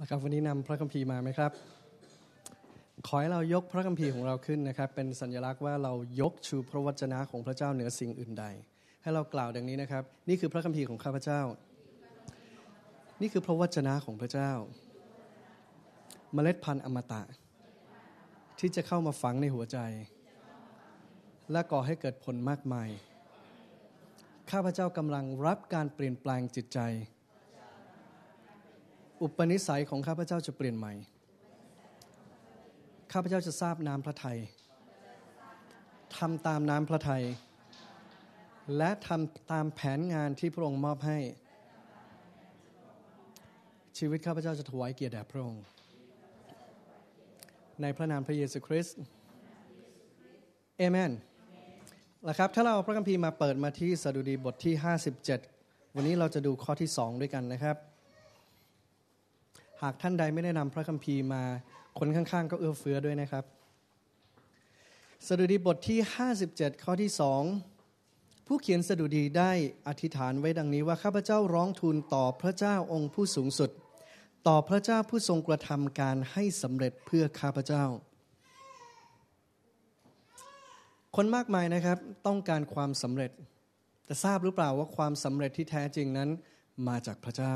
นะครับวันนี้นำพระคัมภีร์มาไหมครับ ขอให้เรายกพระคัมภีร์ของเราขึ้นนะครับ เป็นสัญลักษณ์ว่าเรายกชูพระวจนะของพระเจ้าเหนือสิ่งอื่นใด ให้เรากล่าวดังนี้นะครับ นี่คือพระคัมภีร์ของข้าพเจ้า นี่คือพระวจนะของพระเจ้า เมล็ดพันธุ์อมตะ ที่จะเข้ามาฝังในหัวใจ และก่อให้เกิดผลมากมายข้าพเจ้ากำลังรับการเปลี่ยนแปลงจิตใจอุปนิสัยของข้าพเจ้าจะเปลี่ยนใหม่ ข้าพเจ้าจะทราบน้ำพระทัยทำตามน้ำพระทัยและทำตามแผนงานที่พระองค์มอบให้ ชีวิตข้าพเจ้าจะถวายเกียรติแด่พระองค์ ในพระนามพระเยซูคริสต์เอเมน นะครับ ถ้าเราพระคัมภีร์มาเปิดมาที่สดุดีบทที่ 57 วันนี้เราจะดูข้อที่ 2 ด้วยกันนะครับหากท่านใดไม่ได้นำพระคัมภีร์มาคนข้างๆ ก็เอื้อเฟื้อด้วยนะครับ สดุดีบทที่ 57 ข้อที่ 2 ผู้เขียนสดุดีได้อธิษฐานไว้ดังนี้ ว่าข้าพเจ้าร้องทูลต่อพระเจ้าองค์ผู้สูงสุดต่อพระเจ้าผู้ทรงกระทำการให้สำเร็จเพื่อข้าพเจ้า คนมากมายนะครับต้องการความสำเร็จแต่ทราบหรือเปล่าว่าความสำเร็จที่แท้จริงนั้นมาจากพระเจ้า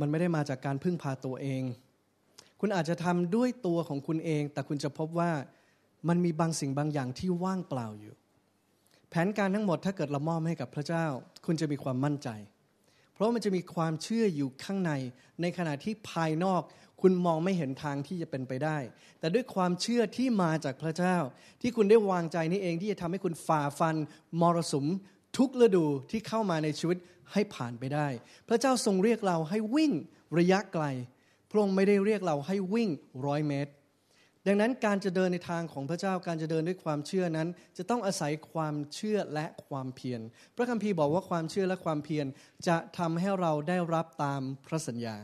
มันไม่ได้มาจากการพึ่งพาตัวเอง คุณอาจจะทำด้วยตัวของคุณเอง แต่คุณจะพบว่ามันมีบางสิ่งบางอย่างที่ว่างเปล่าอยู่ แผนการทั้งหมดถ้าเกิดเรามอบให้กับพระเจ้า คุณจะมีความมั่นใจ เพราะมันจะมีความเชื่ออยู่ข้างใน ในขณะที่ภายนอก คุณมองไม่เห็นทางที่จะเป็นไปได้ แต่ด้วยความเชื่อที่มาจากพระเจ้า ที่คุณได้วางใจนี่เองที่จะทำให้คุณฝ่าฟันมรสุมทุกฤดูที่เข้ามาในชีวิตให้ผ่านไปได้ พระเจ้าทรงเรียกเราให้วิ่ง ระยะไกล พระองค์ไม่ได้เรียกเราให้วิ่งร้อยเมตร ดังนั้นการจะเดินในทางของพระเจ้าการจะเดินด้วยความเชื่อนั้น จะต้องอาศัยความเชื่อและความเพียรพระคัมภีร์บอกว่าความเชื่อและความเพียรจะทำให้เราได้รับตามพระสัญญา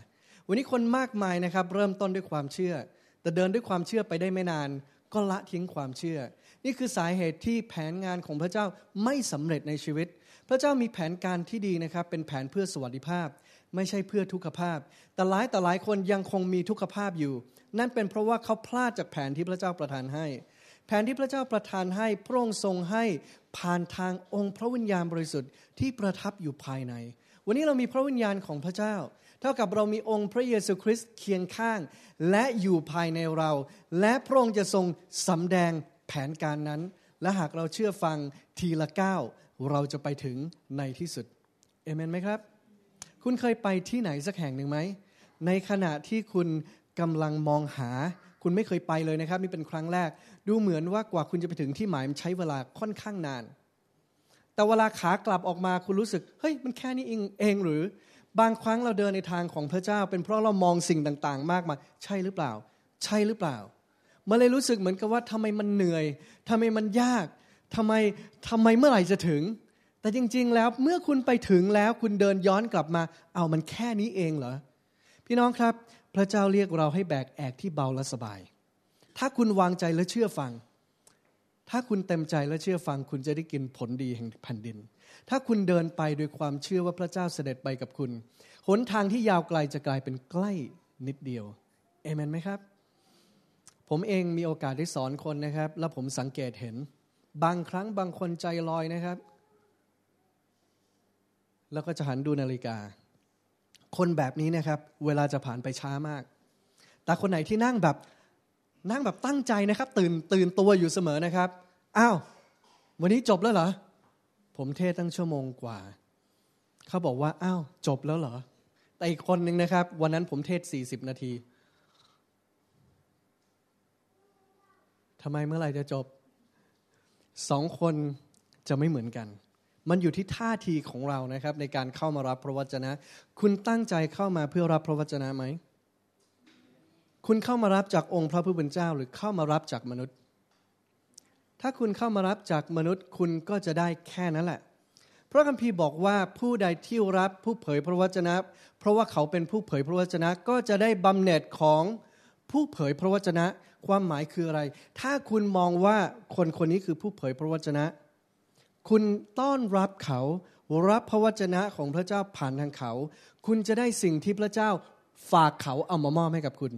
วันนี้คนมากมายนะครับ เริ่มต้นด้วยความเชื่อแต่เดินด้วยความเชื่อไปได้ไม่นาน ก็ละทิ้งความเชื่อ นี่คือสาเหตุที่แผนงานของพระเจ้าไม่สำเร็จในชีวิตพระเจ้ามีแผนการที่ดีนะครับ เป็นแผนเพื่อสวัสดิภาพไม่ใช่เพื่อทุกขภาพ แต่หลายแต่หลายคนยังคงมีทุกขภาพอยู่ นั่นเป็นเพราะว่าเขาพลาดจากแผนที่พระเจ้าประทานให้ แผนที่พระเจ้าประทานให้พระองค์ทรงให้ผ่านทางองค์พระวิญญาณบริสุทธิ์ที่ประทับอยู่ภายใน วันนี้เรามีพระวิญญาณของพระเจ้า เท่ากับเรามีองค์พระเยซูคริสต์เคียงข้างและอยู่ภายในเรา และพระองค์จะทรงสำแดงแผนการนั้น และหากเราเชื่อฟังทีละก้าวเราจะไปถึงในที่สุด เอเมนไหมครับ คุณเคยไปที่ไหนสักแห่งหนึ่งไหม ในขณะที่คุณกำลังมองหา คุณไม่เคยไปเลยนะครับนี่เป็นครั้งแรก ดูเหมือนว่ากว่าคุณจะไปถึงที่หมายมันใช้เวลาค่อนข้างนาน แต่เวลาขากลับออกมาคุณรู้สึกเฮ้ยมันแค่นี้เองเองหรือ บางครั้งเราเดินในทางของพระเจ้า เป็นเพราะเรามองสิ่งต่างๆ มากมายใช่หรือเปล่า ใช่หรือเปล่ามาเลยรู้สึกเหมือนกับว่าทำไมมันเหนื่อยทำไมมันยากทำไมทำไมเมื่อไหร่จะถึง แต่จริงๆแล้วเมื่อคุณไปถึงแล้วคุณเดินย้อนกลับมาเอามันแค่นี้เองเหรอ พี่น้องครับ พระเจ้าเรียกเราให้แบก แอกที่เบาและสบาย ถ้าคุณวางใจและเชื่อฟัง ถ้าคุณเต็มใจและเชื่อฟัง คุณจะได้กินผลดีแห่งแผ่นดิน ถ้าคุณเดินไปด้วยความเชื่อว่าพระเจ้าเสด็จไปกับคุณหนทางที่ยาวไกลจะกลายเป็นใกล้นิดเดียวเอเมนไหมครับ ผมเองมีโอกาสได้สอนคนนะครับ และผมสังเกตเห็นบางครั้งบางคนใจลอยนะครับ แล้วก็จะหันดูนาฬิกา คนแบบนี้นะครับ เวลาจะผ่านไปช้ามาก แต่คนไหนที่นั่งแบบนั่งแบบตั้งใจนะครับ ตื่นตื่นตัวอยู่เสมอนะครับอ้าววันนี้จบแล้วเหรอ ผมเทศตั้งชั่วโมงกว่า เขาบอกว่าอ้าวจบแล้วเหรอ แต่อีกคนหนึ่งนะครับ วันนั้นผมเทศสสี่ิบนาทีทำไมเมื่อไหร่จะจบสองคนจะไม่เหมือนกัน มันอยู่ที่ท่าทีของเรานะครับ ในการเข้ามารับพระวจนะ คุณตั้งใจเข้ามาเพื่อรับพระวจนะไหม คุณเข้ามารับจากองค์พระผู้เป็นเจ้า หรือเข้ามารับจากมนุษย์ ถ้าคุณเข้ามารับจากมนุษย์คุณก็จะได้แค่นั้นแหละพระคัมภีร์บอกว่าผู้ใดที่รับผู้เผยพระวจนะ เพราะว่าเขาเป็นผู้เผยพระวจนะก็จะได้บำเหน็จของผู้เผยพระวจนะความหมายคืออะไร ถ้าคุณมองว่าคนคนนี้คือผู้เผยพระวจนะ คุณต้อนรับเขารับพระวจนะของพระเจ้าผ่านทางเขา คุณจะได้สิ่งที่พระเจ้าฝากเขาเอามามอบให้กับคุณ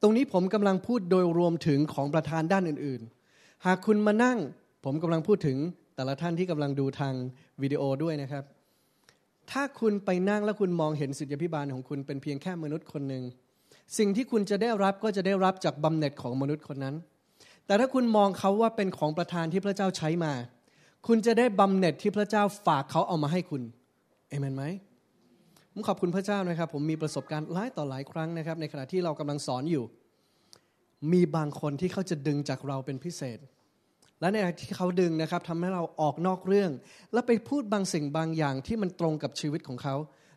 ตรงนี้ผมกำลังพูดโดยรวมถึงของประธานด้านอื่นๆ หากคุณมานั่งผมกำลังพูดถึงแต่ละท่านที่กำลังดูทางวิดีโอด้วยนะครับ ถ้าคุณไปนั่งแล้วคุณมองเห็นสิดยพิบาลของคุณเป็นเพียงแค่มนุษย์คนหนึ่งสิ่งที่คุณจะได้รับก็จะได้รับจากบำเหน็จของมนุษย์คนนั้น แต่ถ้าคุณมองเขาว่าเป็นของประทานที่พระเจ้าใช้มา คุณจะได้บำเหน็จที่พระเจ้าฝากเขาเอามาให้คุณเอเมนไหมผมขอบคุณพระเจ้านะครับ ผมมีประสบการณ์หลายต่อหลายครั้งนะครับ ในขณะที่เรากำลัง สอนอยู่ มีบางคนที่เขาจะดึงจากเราเป็นพิเศษ และในที่เขาดึงนะครับ ทำให้เราออกนอกเรื่อง แล้วไปพูดบางสิ่งบางอย่างที่มันตรงกับชีวิตของเขา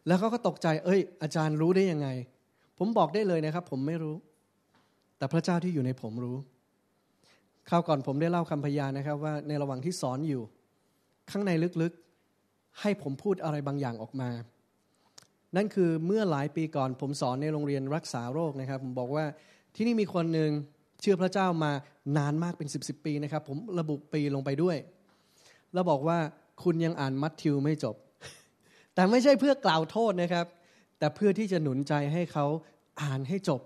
แล้วเขาก็ตกใจ เอ้ย อาจารย์รู้ได้ยังไงผมบอกได้เลยนะครับผมไม่รู้ แต่พระเจ้าที่อยู่ในผมรู้ขราวก่อนผมได้เล่าคำพยานนะครับ ว่าในระหว่างที่สอนอยู่ ข้างในลึกๆ ให้ผมพูดอะไรบางอย่างออกมา นั่นคือเมื่อหลายปีก่อน ผมสอนในโรงเรียนรักษาโรคนะครับ ผมบอกว่า ที่นี่มีคนหนึ่งเชื่อพระเจ้ามานานมากเป็นสิบสปีนะครับ ผมระบุปีลงไปด้วย แล้วบอกว่าคุณยังอ่านมัทธิวไม่จบ แต่ไม่ใช่เพื่อกล่าวโทษนะครับแต่เพื่อที่จะหนุนใจให้เขาอ่านให้จบ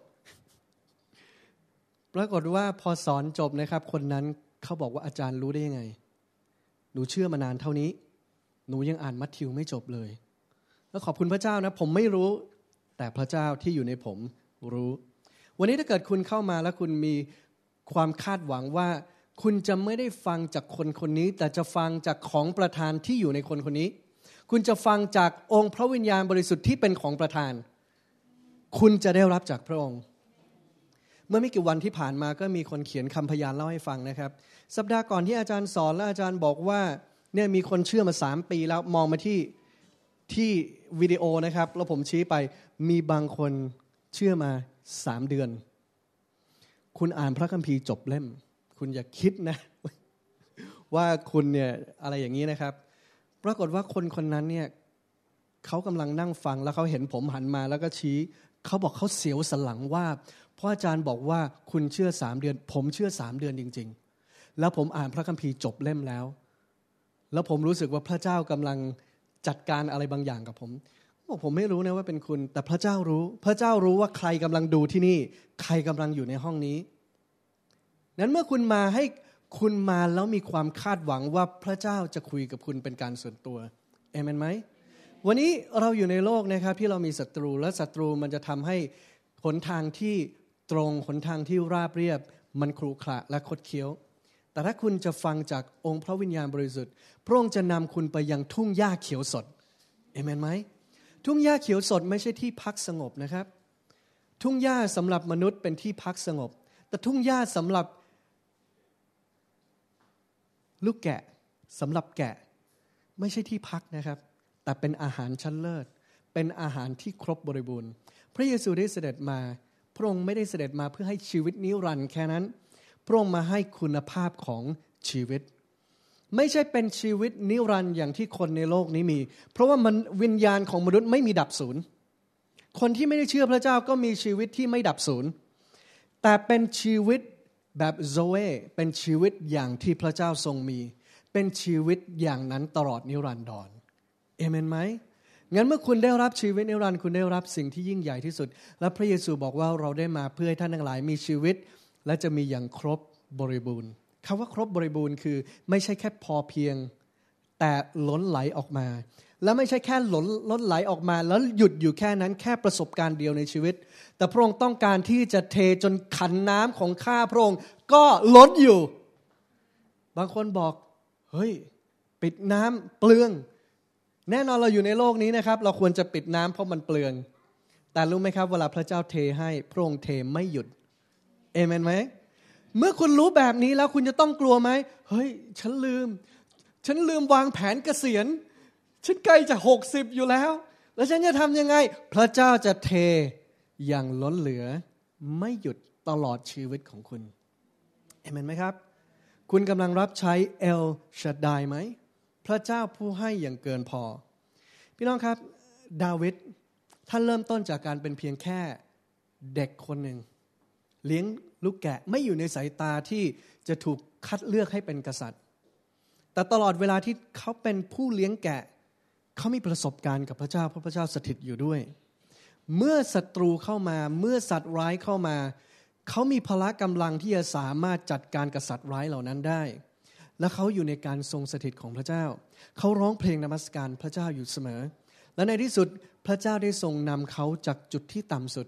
ปรากฏว่าพอสอนจบนะครับ คนนั้นเขาบอกว่าอาจารย์รู้ได้ยังไง หนูเชื่อมานานเท่านี้ หนูยังอ่านมัทธิวไม่จบเลย แล้วขอบคุณพระเจ้านะ ผมไม่รู้ แต่พระเจ้าที่อยู่ในผมรู้ วันนี้ถ้าเกิดคุณเข้ามาแล้วคุณมีความคาดหวังว่า คุณจะไม่ได้ฟังจากคนคนนี้ แต่จะฟังจากของประธานที่อยู่ในคนคนนี้คุณจะฟังจากองค์พระวิญญาณบริสุทธิ์ที่เป็นของประธาน คุณจะได้รับจากพระองค์ เมื่อไม่กี่วันที่ผ่านมา ก็มีคนเขียนคำพยานเล่าให้ฟังนะครับ สัปดาห์ก่อนที่อาจารย์สอนและอาจารย์บอกว่า เนี่ยมีคนเชื่อมาสามปีแล้วมองมาที่ที่วิดีโอนะครับ แล้วผมชี้ไป มีบางคนเชื่อมาสามเดือน คุณอ่านพระคัมภีร์จบเล่ม คุณอย่าคิดนะ ว่าคุณเนี่ยอะไรอย่างนี้นะครับปรากฏว่าคนคนนั้นเนี่ยเขากำลังนั่งฟังแล้วเขาเห็นผมหันมาแล้วก็ชี้เขาบอกเขาเสียวสลังว่าพ่ออาจารย์บอกว่าคุณเชื่อสามเดือน ผมเชื่อสามเดือนจริงๆ แล้วผมอ่านพระคัมภีร์จบเล่มแล้ว แล้วผมรู้สึกว่าพระเจ้ากำลังจัดการอะไรบางอย่างกับผม บอกผมไม่รู้นะว่าเป็นคุณแต่พระเจ้ารู้ พระเจ้ารู้ว่าใครกำลังดูที่นี่ใครกำลังอยู่ในห้องนี้นั้นเมื่อคุณมาให้คุณมาแล้วมีความคาดหวังว่าพระเจ้าจะคุยกับคุณเป็นการส่วนตัวเอเมนไหมวันนี้เราอยู่ในโลกนะครับ ที่เรามีศัตรู และศัตรูมันจะทำให้หนทางที่ตรงหนทางที่ราบเรียบ มันครุขระและคดเคี้ยว แต่ถ้าคุณจะฟังจากองค์พระวิญญาณบริสุทธิ์ พระองค์จะนำคุณไปยังทุ่งหญ้าเขียวสด เอเมนไหมทุ่งหญ้าเขียวสดไม่ใช่ที่พักสงบนะครับ ทุ่งหญ้าสำหรับมนุษย์เป็นที่พักสงบ แต่ทุ่งหญ้าสำหรับลูกแกะสำหรับแกะไม่ใช่ที่พักนะครับ แต่เป็นอาหารชั้นเลิศเป็นอาหารที่ครบบริบูรณ์ พระเยซูได้เสด็จมา พระองค์ไม่ได้เสด็จมาเพื่อให้ชีวิตนิรันดร์แค่นั้น พระองค์มาให้คุณภาพของชีวิต ไม่ใช่เป็นชีวิตนิรันดร์อย่างที่คนในโลกนี้มี เพราะว่ามันวิญญาณของมนุษย์ไม่มีดับศูนย์คนที่ไม่ได้เชื่อพระเจ้าก็มีชีวิตที่ไม่ดับศูนย์แต่เป็นชีวิตแบบโซเอเป็นชีวิตอย่างที่พระเจ้าทรงมี เป็นชีวิตอย่างนั้นตลอดนิรันดรเอเมนไหมงั้นเมื่อคุณได้รับชีวิตนิรันดร์คุณได้รับสิ่งที่ยิ่งใหญ่ที่สุด และพระเยซูบอกว่าเราได้มาเพื่อให้ท่านทั้งหลายมีชีวิต และจะมีอย่างครบบริบูรณ์คำว่าครบบริบูรณ์คือไม่ใช่แค่พอเพียง แต่ล้นไหลออกมาและไม่ใช่แค่หลนล้นไหลออกมา แล้วหยุดอยู่แค่นั้นแค่ประสบการณ์เดียวในชีวิต แต่พระองค์ต้องการที่จะเทจนขันน้ำของข้าพระองค์ก็ล้นอยู่ บางคนบอก เฮ้ย ปิดน้ำเปลือง แน่นอนเราอยู่ในโลกนี้นะครับ เราควรจะปิดน้ำเพราะมันเปลือง แต่รู้ไหมครับ เวลาพระเจ้าเทให้พระองค์เทไม่หยุด เอเมนไหมเมื่อคุณรู้แบบนี้แล้วคุณจะต้องกลัวไหมเฮ้ย ฉันลืม ฉันลืมวางแผนเกษียณฉันใกล้จะหกสิบอยู่แล้ว แล้วฉันจะทำยังไง พระเจ้าจะเทอย่างล้นเหลือ ไม่หยุดตลอดชีวิตของคุณเอเมนไหมครับ คุณกำลังรับใช้เอลชัดไดไหม พระเจ้าผู้ให้อย่างเกินพอ พี่น้องครับดาวิดท่านเริ่มต้นจากการเป็นเพียงแค่เด็กคนหนึ่ง เลี้ยงลูกแกะไม่อยู่ในสายตาที่จะถูกคัดเลือกให้เป็นกษัตริย์ แต่ตลอดเวลาที่เขาเป็นผู้เลี้ยงแกะเขามีประสบการณ์กับพระเจ้าเพราะพระเจ้าสถิตอยู่ด้วย เมื่อศัตรูเข้ามา เมื่อสัตว์ร้ายเข้ามา เขามีพละกำลังที่จะสามารถจัดการกับสัตว์ร้ายเหล่านั้นได้ และเขาอยู่ในการทรงสถิตของพระเจ้า เขาร้องเพลงนมัสการพระเจ้าอยู่เสมอ และในที่สุดพระเจ้าได้ทรงนำเขาจากจุดที่ต่ำสุด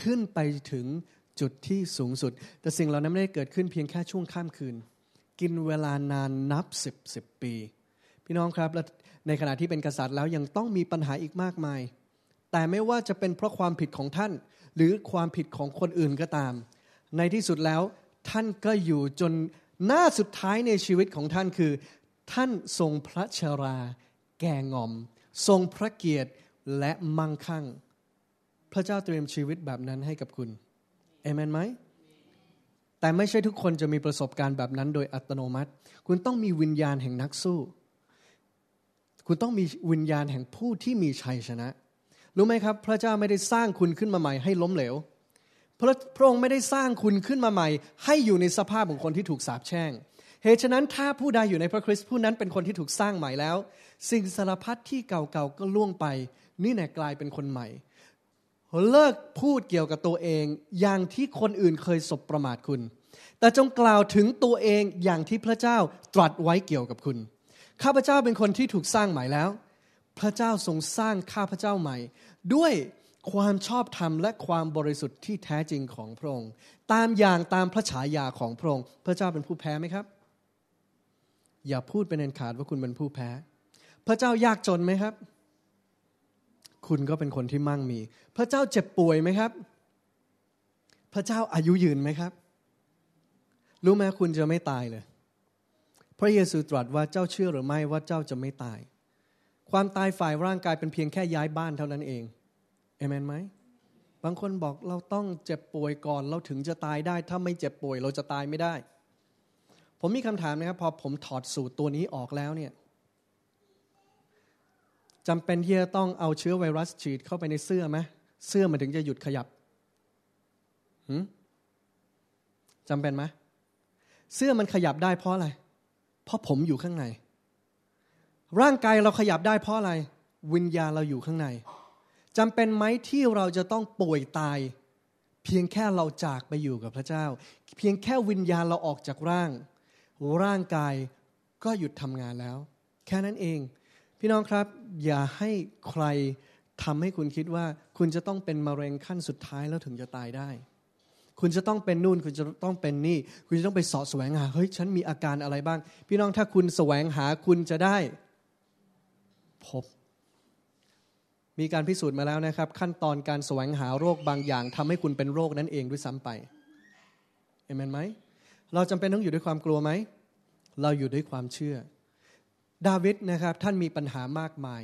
ขึ้นไปถึงจุดที่สูงสุด แต่สิ่งเหล่านั้นไม่ได้เกิดขึ้นเพียงแค่ช่วงข้ามคืน กินเวลานานนับสิบสิบปีพี่น้องครับและในขณะที่เป็นกษัตริย์แล้วยังต้องมีปัญหาอีกมากมาย แต่ไม่ว่าจะเป็นเพราะความผิดของท่านหรือความผิดของคนอื่นก็ตาม ในที่สุดแล้วท่านก็อยู่จนหน้าสุดท้ายในชีวิตของท่านคือ ท่านทรงพระชารา แก่งอม ทรงพระเกียรติและมั่งคั่งพระเจ้าเตรียมชีวิตแบบนั้นให้กับคุณเอเมนไหมแต่ไม่ใช่ทุกคนจะมีประสบการณ์แบบนั้นโดยอัตโนมัติ คุณต้องมีวิญญาณแห่งนักสู้คุณต้องมีวิญญาณแห่งผู้ที่มีชัยชนะ รู้ไหมครับ พระเจ้าไม่ได้สร้างคุณขึ้นมาใหม่ให้ล้มเหลวพระพระองค์ไม่ได้สร้างคุณขึ้นมาใหม่ ให้อยู่ในสภาพของคนที่ถูกสาปแช่ง เหตุฉะนั้นถ้าผู้ใดอยู่ในพระคริสต์ผู้นั้นเป็นคนที่ถูกสร้างใหม่แล้ว สิ่งสารพัดที่เก่าๆก็ล่วงไป นี่แหละกลายเป็นคนใหม่ เลิกพูดเกี่ยวกับตัวเองอย่างที่คนอื่นเคยสบประมาทคุณ แต่จงกล่าวถึงตัวเองอย่างที่พระเจ้าตรัสไว้เกี่ยวกับคุณข้าพเจ้าเป็นคนที่ถูกสร้างใหม่แล้ว พระเจ้าทรงสร้างข้าพเจ้าใหม่ ด้วยความชอบธรรม และความบริสุทธิ์ที่แท้จริงของพระองค์ ตามอย่างตามพระฉายาของพระองค์ พระเจ้าเป็นผู้แพ้ไหมครับ อย่าพูดเป็นอันขาดว่าคุณเป็นผู้แพ้ พระเจ้ายากจนไหมครับ คุณก็เป็นคนที่มั่งมี พระเจ้าเจ็บป่วยไหมครับ พระเจ้าอายุยืนไหมครับ รู้ไหมคุณจะไม่ตายเลยพระเยซูตรัสว่า เจ้าเชื่อหรือไม่ ว่าเจ้าจะไม่ตาย ความตายฝ่ายร่างกายเป็นเพียงแค่ย้ายบ้านเท่านั้นเองเอเมนไหมบางคนบอกเราต้องเจ็บป่วยก่อน เราถึงจะตายได้ ถ้าไม่เจ็บป่วย เราจะตายไม่ได้ ผมมีคำถามนะครับพอผมถอดสูตรตัวนี้ออกแล้ว เนี่ยจำเป็นที่จะต้องเอาเชื้อไวรัสฉีดเข้าไปในเสื้อไหมเสื้อมันถึงจะหยุดขยับจำเป็นไหมเสื้อมันขยับได้เพราะอะไรเพราะผมอยู่ข้างใน ร่างกายเราขยับได้เพราะอะไร วิญญาณเราอยู่ข้างในจำเป็นไหมที่เราจะต้องป่วยตาย เพียงแค่เราจากไปอยู่กับพระเจ้า เพียงแค่วิญญาณเราออกจากร่างร่างกายก็หยุดทำงานแล้ว แค่นั้นเอง พี่น้องครับ อย่าให้ใครทำให้คุณคิดว่า คุณจะต้องเป็นมะเร็งขั้นสุดท้ายแล้วถึงจะตายได้คุณจะต้องเป็นนู่นคุณจะต้องเป็นนี่ คุณจะต้องไปสอบแสวงหาเฮ้ย ฉันมีอาการอะไรบ้าง พี่น้องถ้าคุณแสวงหาคุณจะได้ พบ มีการพิสูจน์มาแล้วนะครับ ขั้นตอนการแสวงหาโรคบางอย่าง ทำให้คุณเป็นโรคนั้นเองด้วยซ้ำไปเอเมนไหมเราจำเป็นต้องอยู่ด้วยความกลัวไหม เราอยู่ด้วยความเชื่อ ดาวิดนะครับ ท่านมีปัญหามากมาย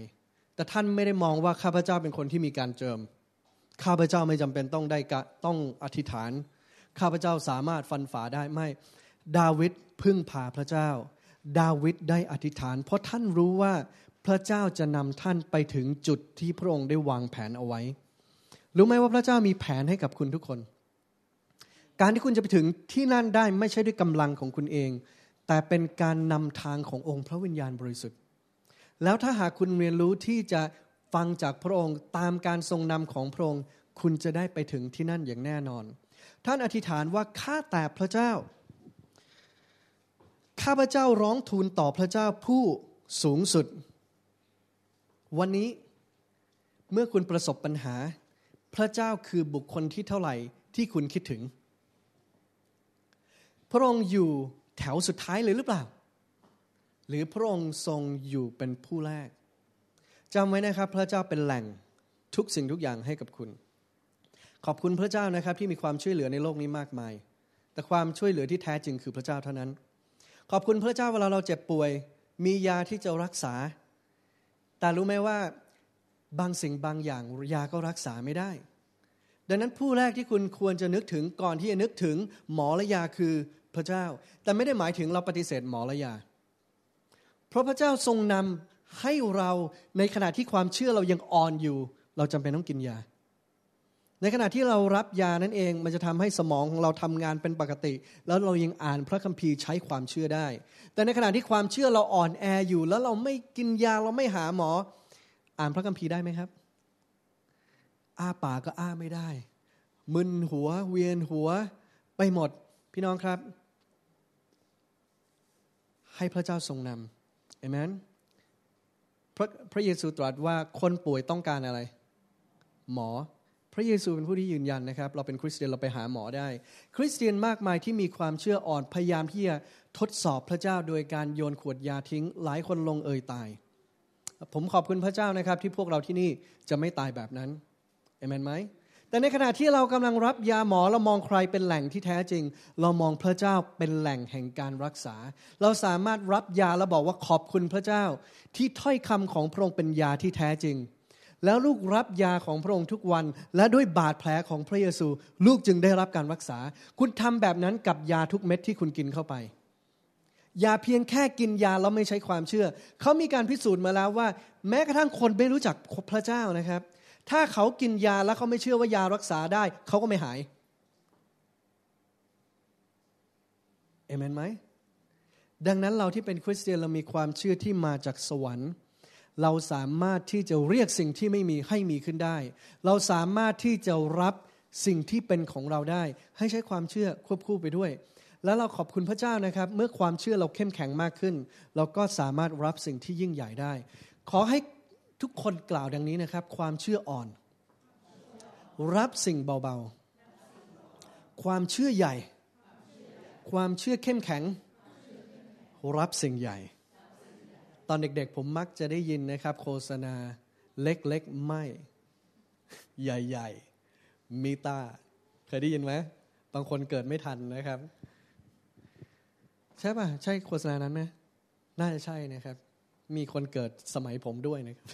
แต่ท่านไม่ได้มองว่าข้าพเจ้าเป็นคนที่มีการเจิมข้าพเจ้าไม่จำเป็นต้องได้ต้องอธิษฐาน ข้าพเจ้าสามารถฟันฝ่าได้ไม่ดาวิดพึ่งพาพระเจ้า ดาวิดได้อธิษฐาน เพราะท่านรู้ว่าพระเจ้าจะนำท่านไปถึงจุดที่พระองค์ได้วางแผนเอาไว้รู้ไหมว่าพระเจ้ามีแผนให้กับคุณทุกคน การที่คุณจะไปถึงที่นั่นได้ไม่ใช่ด้วยกำลังของคุณเอง แต่เป็นการนำทางขององค์พระวิญญาณบริสุทธิ์ แล้วถ้าหากคุณเรียนรู้ที่จะฟังจากพระองค์ตามการทรงนำของพระองค์คุณจะได้ไปถึงที่นั่นอย่างแน่นอน ท่านอธิษฐานว่าข้าแต่พระเจ้า ข้าพระเจ้าร้องทูลต่อพระเจ้าผู้สูงสุด วันนี้เมื่อคุณประสบปัญหา พระเจ้าคือบุคคลที่เท่าไหร่ที่คุณคิดถึง พระองค์อยู่แถวสุดท้ายเลยหรือเปล่า หรือพระองค์ทรงอยู่เป็นผู้แรกจำไว้นะครับ พระเจ้าเป็นแหล่งทุกสิ่งทุกอย่างให้กับคุณ ขอบคุณพระเจ้านะครับที่มีความช่วยเหลือในโลกนี้มากมาย แต่ความช่วยเหลือที่แท้จริงคือพระเจ้าเท่านั้น ขอบคุณพระเจ้าเวลาเราเจ็บป่วยมียาที่จะรักษา แต่รู้ไหมว่าบางสิ่งบางอย่างยาก็รักษาไม่ได้ ดังนั้นผู้แรกที่คุณควรจะนึกถึงก่อนที่จะนึกถึงหมอและยาคือพระเจ้า แต่ไม่ได้หมายถึงเราปฏิเสธหมอและยา เพราะพระเจ้าทรงนำให้เราในขณะที่ความเชื่อเรายังอ่อนอยู่ เราจำเป็นต้องกินยา ในขณะที่เรารับยานั่นเอง มันจะทำให้สมองของเราทำงานเป็นปกติ แล้วเรายังอ่านพระคัมภีร์ใช้ความเชื่อได้ แต่ในขณะที่ความเชื่อเราอ่อนแออยู่ แล้วเราไม่กินยาเราไม่หาหมออ่านพระคัมภีร์ได้ไหมครับ อ้าปากก็อ้าไม่ได้ มึนหัว เวียนหัวไปหมด พี่น้องครับ ให้พระเจ้าทรงนำเอเมนพระพระเยซูตรัสว่าคนป่วยต้องการอะไร หมอพระเยซูเป็นผู้ที่ยืนยันนะครับ เราเป็นคริสเตียนเราไปหาหมอได้ คริสเตียนมากมายที่มีความเชื่ออ่อนพยายามที่จะทดสอบพระเจ้าโดยการโยนขวดยาทิ้งหลายคนลงเอยตาย ผมขอบคุณพระเจ้านะครับ ที่พวกเราที่นี่จะไม่ตายแบบนั้นเอเมนไหมแต่ในขณะที่เรากำลังรับยาหมอเรามองใครเป็นแหล่งที่แท้จริง เรามองพระเจ้าเป็นแหล่งแห่งการรักษา เราสามารถรับยาและบอกว่าขอบคุณพระเจ้า ที่ถ้อยคำของพระองค์เป็นยาที่แท้จริง แล้วลูกรับยาของพระองค์ทุกวัน และด้วยบาดแผลของพระเยซูลูกจึงได้รับการรักษา คุณทำแบบนั้นกับยาทุกเม็ดที่คุณกินเข้าไปยาเพียงแค่กินยาแล้วไม่ใช้ความเชื่อเขามีการพิสูจน์มาแล้วว่า แม้กระทั่งคนไม่รู้จักพระเจ้านะครับถ้าเขากินยาแล้วเขาไม่เชื่อว่ายารักษาได้ เขาก็ไม่หาย เอเมนไหมดังนั้นเราที่เป็นคริสเตียนเรามีความเชื่อที่มาจากสวรรค์ เราสามารถที่จะเรียกสิ่งที่ไม่มีให้มีขึ้นได้ เราสามารถที่จะรับสิ่งที่เป็นของเราได้ ให้ใช้ความเชื่อควบคู่ไปด้วย แล้วเราขอบคุณพระเจ้านะครับ เมื่อความเชื่อเราเข้มแข็งมากขึ้น เราก็สามารถรับสิ่งที่ยิ่งใหญ่ได้ ขอให้ทุกคนกล่าวดังนี้นะครับ ความเชื่ออ่อน รับสิ่งเบาๆ ความเชื่อใหญ่ ความเชื่อเข้มแข็ง รับสิ่งใหญ่ ตอนเด็กๆผมมักจะได้ยินนะครับ โฆษณาเล็กๆไม่ใหญ่ๆ มีตาเคยได้ยินไหมบางคนเกิดไม่ทันนะครับ ใช่ป่ะใช่โฆษณานั้นไหมน่าจะใช่นะครับ มีคนเกิดสมัยผมด้วยนะครับ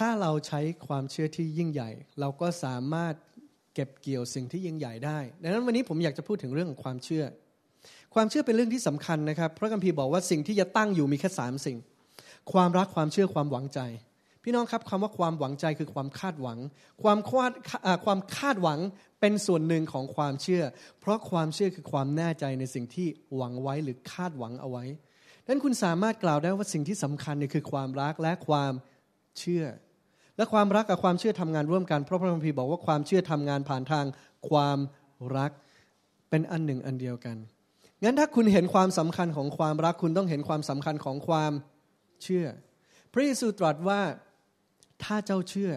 ถ้าเราใช้ความเชื่อที่ยิ่งใหญ่ เราก็สามารถเก็บเกี่ยวสิ่งที่ยิ่งใหญ่ได้ดังนั้นวันนี้ผมอยากจะพูดถึงเรื่องของความเชื่อ ความเชื่อเป็นเรื่องที่สำคัญนะครับพระคัมภีร์บอกว่าสิ่งที่จะตั้งอยู่มีแค่สามสิ่ง ความรักความเชื่อความหวังใจ พี่น้องครับคำว่าความหวังใจคือความคาดหวังความคาดความคาดหวังเป็นส่วนหนึ่งของความเชื่อ เพราะความเชื่อคือความแน่ใจในสิ่งที่หวังไว้หรือคาดหวังเอาไว้ดังนั้นคุณสามารถกล่าวได้ว่าสิ่งที่สำคัญเนี่ยคือความรักและความเชื่อและความรักกับความเชื่อทำงานร่วมกันเพราะพระคัมภีร์บอกว่าความเชื่อทำงานผ่านทางความรักเป็นอันหนึ่งอันเดียวกันงั้นถ้าคุณเห็นความสำคัญของความรักคุณต้องเห็นความสำคัญของความเชื่อ พระเยซูตรัสว่าถ้าเจ้าเชื่อ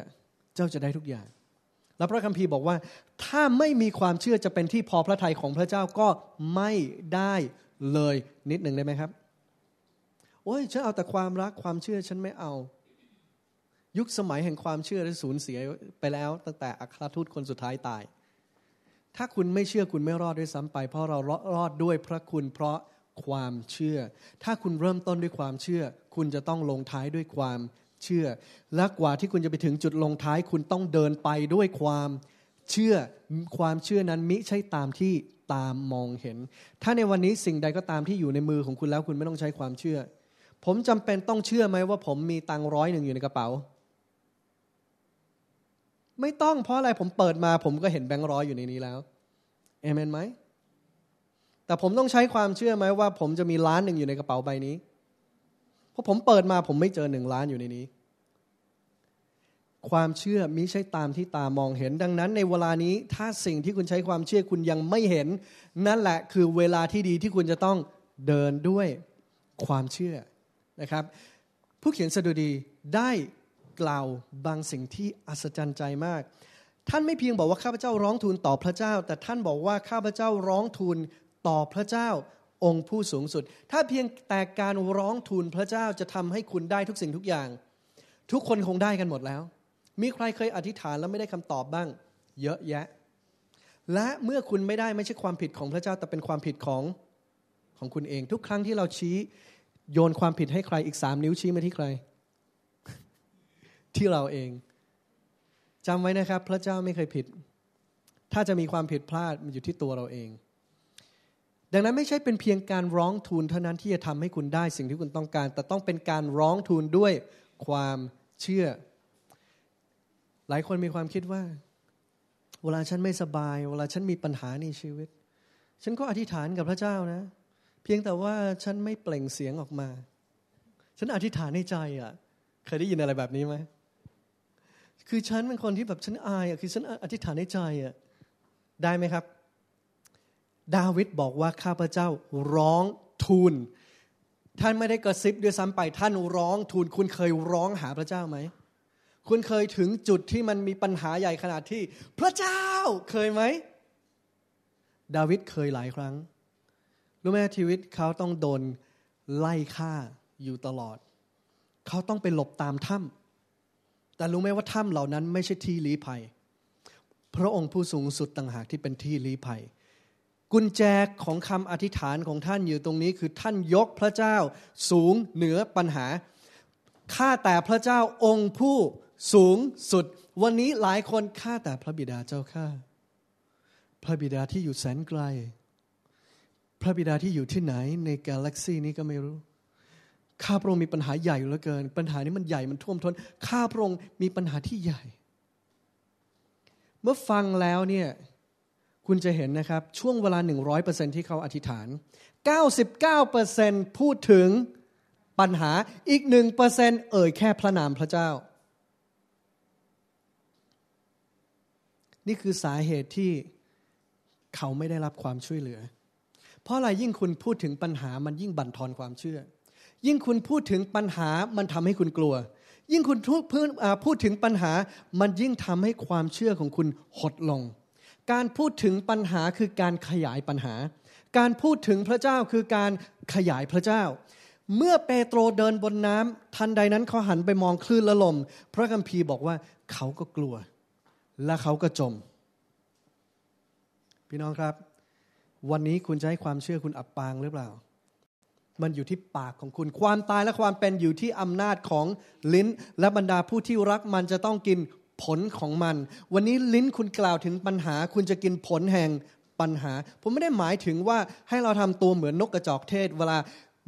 เจ้าจะได้ทุกอย่าง และพระคัมภีร์บอกว่า ถ้าไม่มีความเชื่อจะเป็นที่พอพระทัยของพระเจ้าก็ไม่ได้เลยนิดหนึ่งได้ไหมครับโอ้ยฉันเอาแต่ความรักความเชื่อฉันไม่เอายุคสมัยแห่งความเชื่อได้สูญเสียไปแล้วตั้งแต่อัครทูตคนสุดท้ายตาย ถ้าคุณไม่เชื่อคุณไม่รอดด้วยซ้ำไป เพราะเรารอดด้วยพระคุณเพราะความเชื่อ ถ้าคุณเริ่มต้นด้วยความเชื่อ คุณจะต้องลงท้ายด้วยความเชื่อ และกว่าที่คุณจะไปถึงจุดลงท้าย คุณต้องเดินไปด้วยความ เชื่อ ความเชื่อนั้นมิใช่ตามที่ตามมองเห็น ถ้าในวันนี้สิ่งใดก็ตามที่อยู่ในมือของคุณแล้วคุณไม่ต้องใช้ความเชื่อ ผมจำเป็นต้องเชื่อไหมว่าผมมีตังร้อยหนึ่งอยู่ในกระเป๋าไม่ต้องเพราะอะไรผมเปิดมาผมก็เห็นแบงค์ร้อยอยู่ในนี้แล้วเอเมนไหมแต่ผมต้องใช้ความเชื่อไหมว่า ผมจะมีล้านหนึ่งอยู่ในกระเป๋าใบนี้ เพราะผมเปิดมาผมไม่เจอหนึ่งล้านอยู่ในนี้ ความเชื่อมิใช่ตามที่ตามองเห็น ดังนั้นในเวลานี้ ถ้าสิ่งที่คุณใช้ความเชื่อคุณยังไม่เห็น นั่นแหละคือเวลาที่ดีที่คุณจะต้องเดินด้วยความเชื่อนะครับ ผู้เขียนสดุดีได้กล่าวบางสิ่งที่อัศจรรย์ใจมาก ท่านไม่เพียงบอกว่าข้าพเจ้าร้องทูลต่อพระเจ้า แต่ท่านบอกว่าข้าพเจ้าร้องทูลต่อพระเจ้าองค์ผู้สูงสุด ถ้าเพียงแต่การร้องทูลพระเจ้าจะทำให้คุณได้ทุกสิ่งทุกอย่าง ทุกคนคงได้กันหมดแล้ว มีใครเคยอธิษฐานแล้วไม่ได้คำตอบบ้าง เยอะแยะ และเมื่อคุณไม่ได้ไม่ใช่ความผิดของพระเจ้า แต่เป็นความผิดของของคุณเอง ทุกครั้งที่เราชี้โยนความผิดให้ใครอีกสามนิ้วชี้มาที่ใครที่เราเองจำไว้นะครับ พระเจ้าไม่เคยผิด ถ้าจะมีความผิดพลาดมันอยู่ที่ตัวเราเอง ดังนั้นไม่ใช่เป็นเพียงการร้องทูลเท่านั้นที่จะทำให้คุณได้สิ่งที่คุณต้องการ แต่ต้องเป็นการร้องทูลด้วยความเชื่อ หลายคนมีความคิดว่า เวลาฉันไม่สบาย เวลาฉันมีปัญหาในชีวิต ฉันก็อธิษฐานกับพระเจ้านะเพียงแต่ว่าฉันไม่เปล่งเสียงออกมา ฉันอธิษฐานในใจอะ่ะเคยได้ยินอะไรแบบนี้ไหมคือฉันเป็นคนที่แบบฉันอายอ่ะคือฉันอธิษฐานในใจอ่ะได้ไหมครับ ดาวิดบอกว่าข้าพเจ้า ร้องทูลท่านไม่ได้กระซิบด้วยซ้ำไปท่านร้องทูลคุณเคยร้องหาพระเจ้าไหมคุณเคยถึงจุดที่มันมีปัญหาใหญ่ขนาดที่ พระเจ้าเคยไหมดาวิดเคยหลายครั้งรู้ไหมชีวิตเขาต้องโดนไล่ฆ่าอยู่ตลอด เขาต้องไปหลบตามถ้ำแต่รู้ไหมว่าถ้ำเหล่านั้นไม่ใช่ที่ลี้ภัย พระองค์ผู้สูงสุดต่างหากที่เป็นที่ลี้ภัย กุญแจของคำอธิษฐานของท่านอยู่ตรงนี้คือท่านยกพระเจ้าสูงเหนือปัญหา ข้าแต่พระเจ้าองค์ผู้ สูงสุด วันนี้หลายคนข้าแต่พระบิดาเจ้าข้าพระบิดาที่อยู่แสนไกล พระบิดาที่อยู่ที่ไหนในกาแล็กซีนี้ก็ไม่รู้ข้าพระองค์มีปัญหาใหญ่เหลือเกิน ปัญหานี้มันใหญ่มันท่วมท้นข้าพระองค์มีปัญหาที่ใหญ่ เมื่อฟังแล้วเนี่ยคุณจะเห็นนะครับ ช่วงเวลา 100%ที่เขาอธิษฐาน99%พูดถึงปัญหาอีก 1%เอ่ยแค่พระนามพระเจ้า นี่คือสาเหตุที่เขาไม่ได้รับความช่วยเหลือ เพราะอะไรยิ่งคุณพูดถึงปัญหามันยิ่งบั่นทอนความเชื่อยิ่งคุณพูดถึงปัญหา มันทำให้คุณกลัว ยิ่งคุณพูดถึงปัญหา มันยิ่งทำให้ความเชื่อของคุณหดลง การพูดถึงปัญหาคือการขยายปัญหา การพูดถึงพระเจ้าคือการขยายพระเจ้า เมื่อเปโตรเดินบนน้ำ ทันใดนั้นเขาหันไปมองคลื่นละลม พระคัมภีร์บอกว่าเขาก็กลัว และเขาก็จม พี่น้องครับ วันนี้คุณจะให้ความเชื่อคุณอับปางหรือเปล่ามันอยู่ที่ปากของคุณ ความตายและความเป็นอยู่ที่อำนาจของลิ้นและบรรดาผู้ที่รัก มันจะต้องกินผลของมัน วันนี้ลิ้นคุณกล่าวถึงปัญหา คุณจะกินผลแห่งปัญหา ผมไม่ได้หมายถึงว่าให้เราทำตัวเหมือนนกกระจอกเทศ เวลา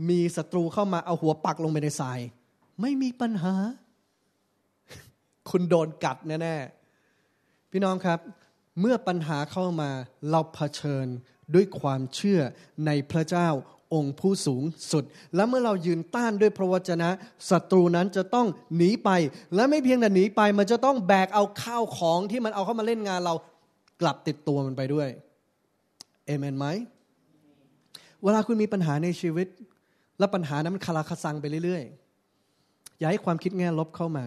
มีศัตรูเข้ามาเอาหัวปักลงไปในทราย ไม่มีปัญหา คุณโดนกัดแน่ๆ พี่น้องครับ เมื่อปัญหาเข้ามาเราเผชิญด้วยความเชื่อในพระเจ้าองค์ผู้สูงสุดและเมื่อเรายืนต้านด้วยพระวจนะศัตรูนั้นจะต้องหนีไปและไม่เพียงแต่หนีไป มันจะต้องแบกเอาข้าวของที่มันเอาเข้ามาเล่นงาน เรากลับติดตัวมันไปด้วยเอเมนไหมเวลาคุณมีปัญหาในชีวิต และปัญหานั้นมันคาราคาซังไปเรื่อยๆอย่าให้ความคิดแง่ลบเข้ามา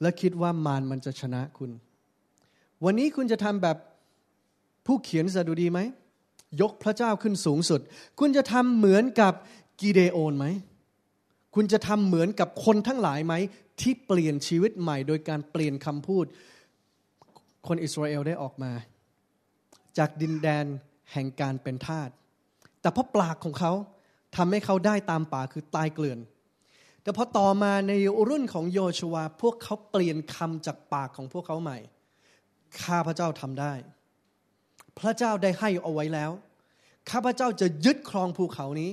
และคิดว่ามารมันจะชนะคุณ วันนี้คุณจะทำแบบผู้เขียนสดุดีไหมยกพระเจ้าขึ้นสูงสุด คุณจะทำเหมือนกับ กิเดโอนไหม คุณจะทำเหมือนกับคนทั้งหลายไหม ที่เปลี่ยนชีวิตใหม่โดยการเปลี่ยนคำพูด คนอิสราเอลได้ออกมา จากดินแดนแห่งการเป็นทาส แต่เพราะปากของเขาทำให้เขาได้ตามป่าคือตายเกลื่อน แต่พอต่อมาในรุ่นของโยชวา พวกเขาเปลี่ยนคำจากปากของพวกเขาใหม่ ข้าพระเจ้าทำได้พระเจ้าได้ให้เอาไว้แล้วข้าพเจ้าจะยึดครองภูเขานี้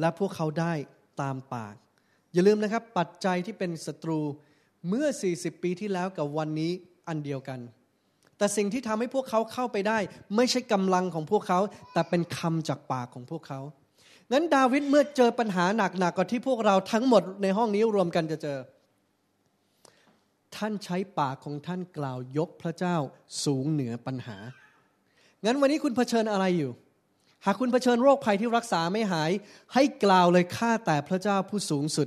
และพวกเขาได้ตามปาก อย่าลืมนะครับปัจจัยที่เป็นศัตรูเมื่อ40ปีที่แล้วกับวันนี้อันเดียวกัน แต่สิ่งที่ทำให้พวกเขาเข้าไปได้ไม่ใช่กำลังของพวกเขา แต่เป็นคำจากปากของพวกเขา งั้นดาวิดเมื่อเจอปัญหาหนักๆกกว่าที่พวกเราทั้งหมดในห้องนี้รวมกันจะเจอ ท่านใช้ปากของท่านกล่าวยกพระเจ้าสูงเหนือปัญหางั้นวันนี้คุณเผชิญอะไรอยู่ หากคุณเผชิญโรคภัยที่รักษาไม่หาย ให้กล่าวเลยข้าแต่พระเจ้าผู้สูงสุด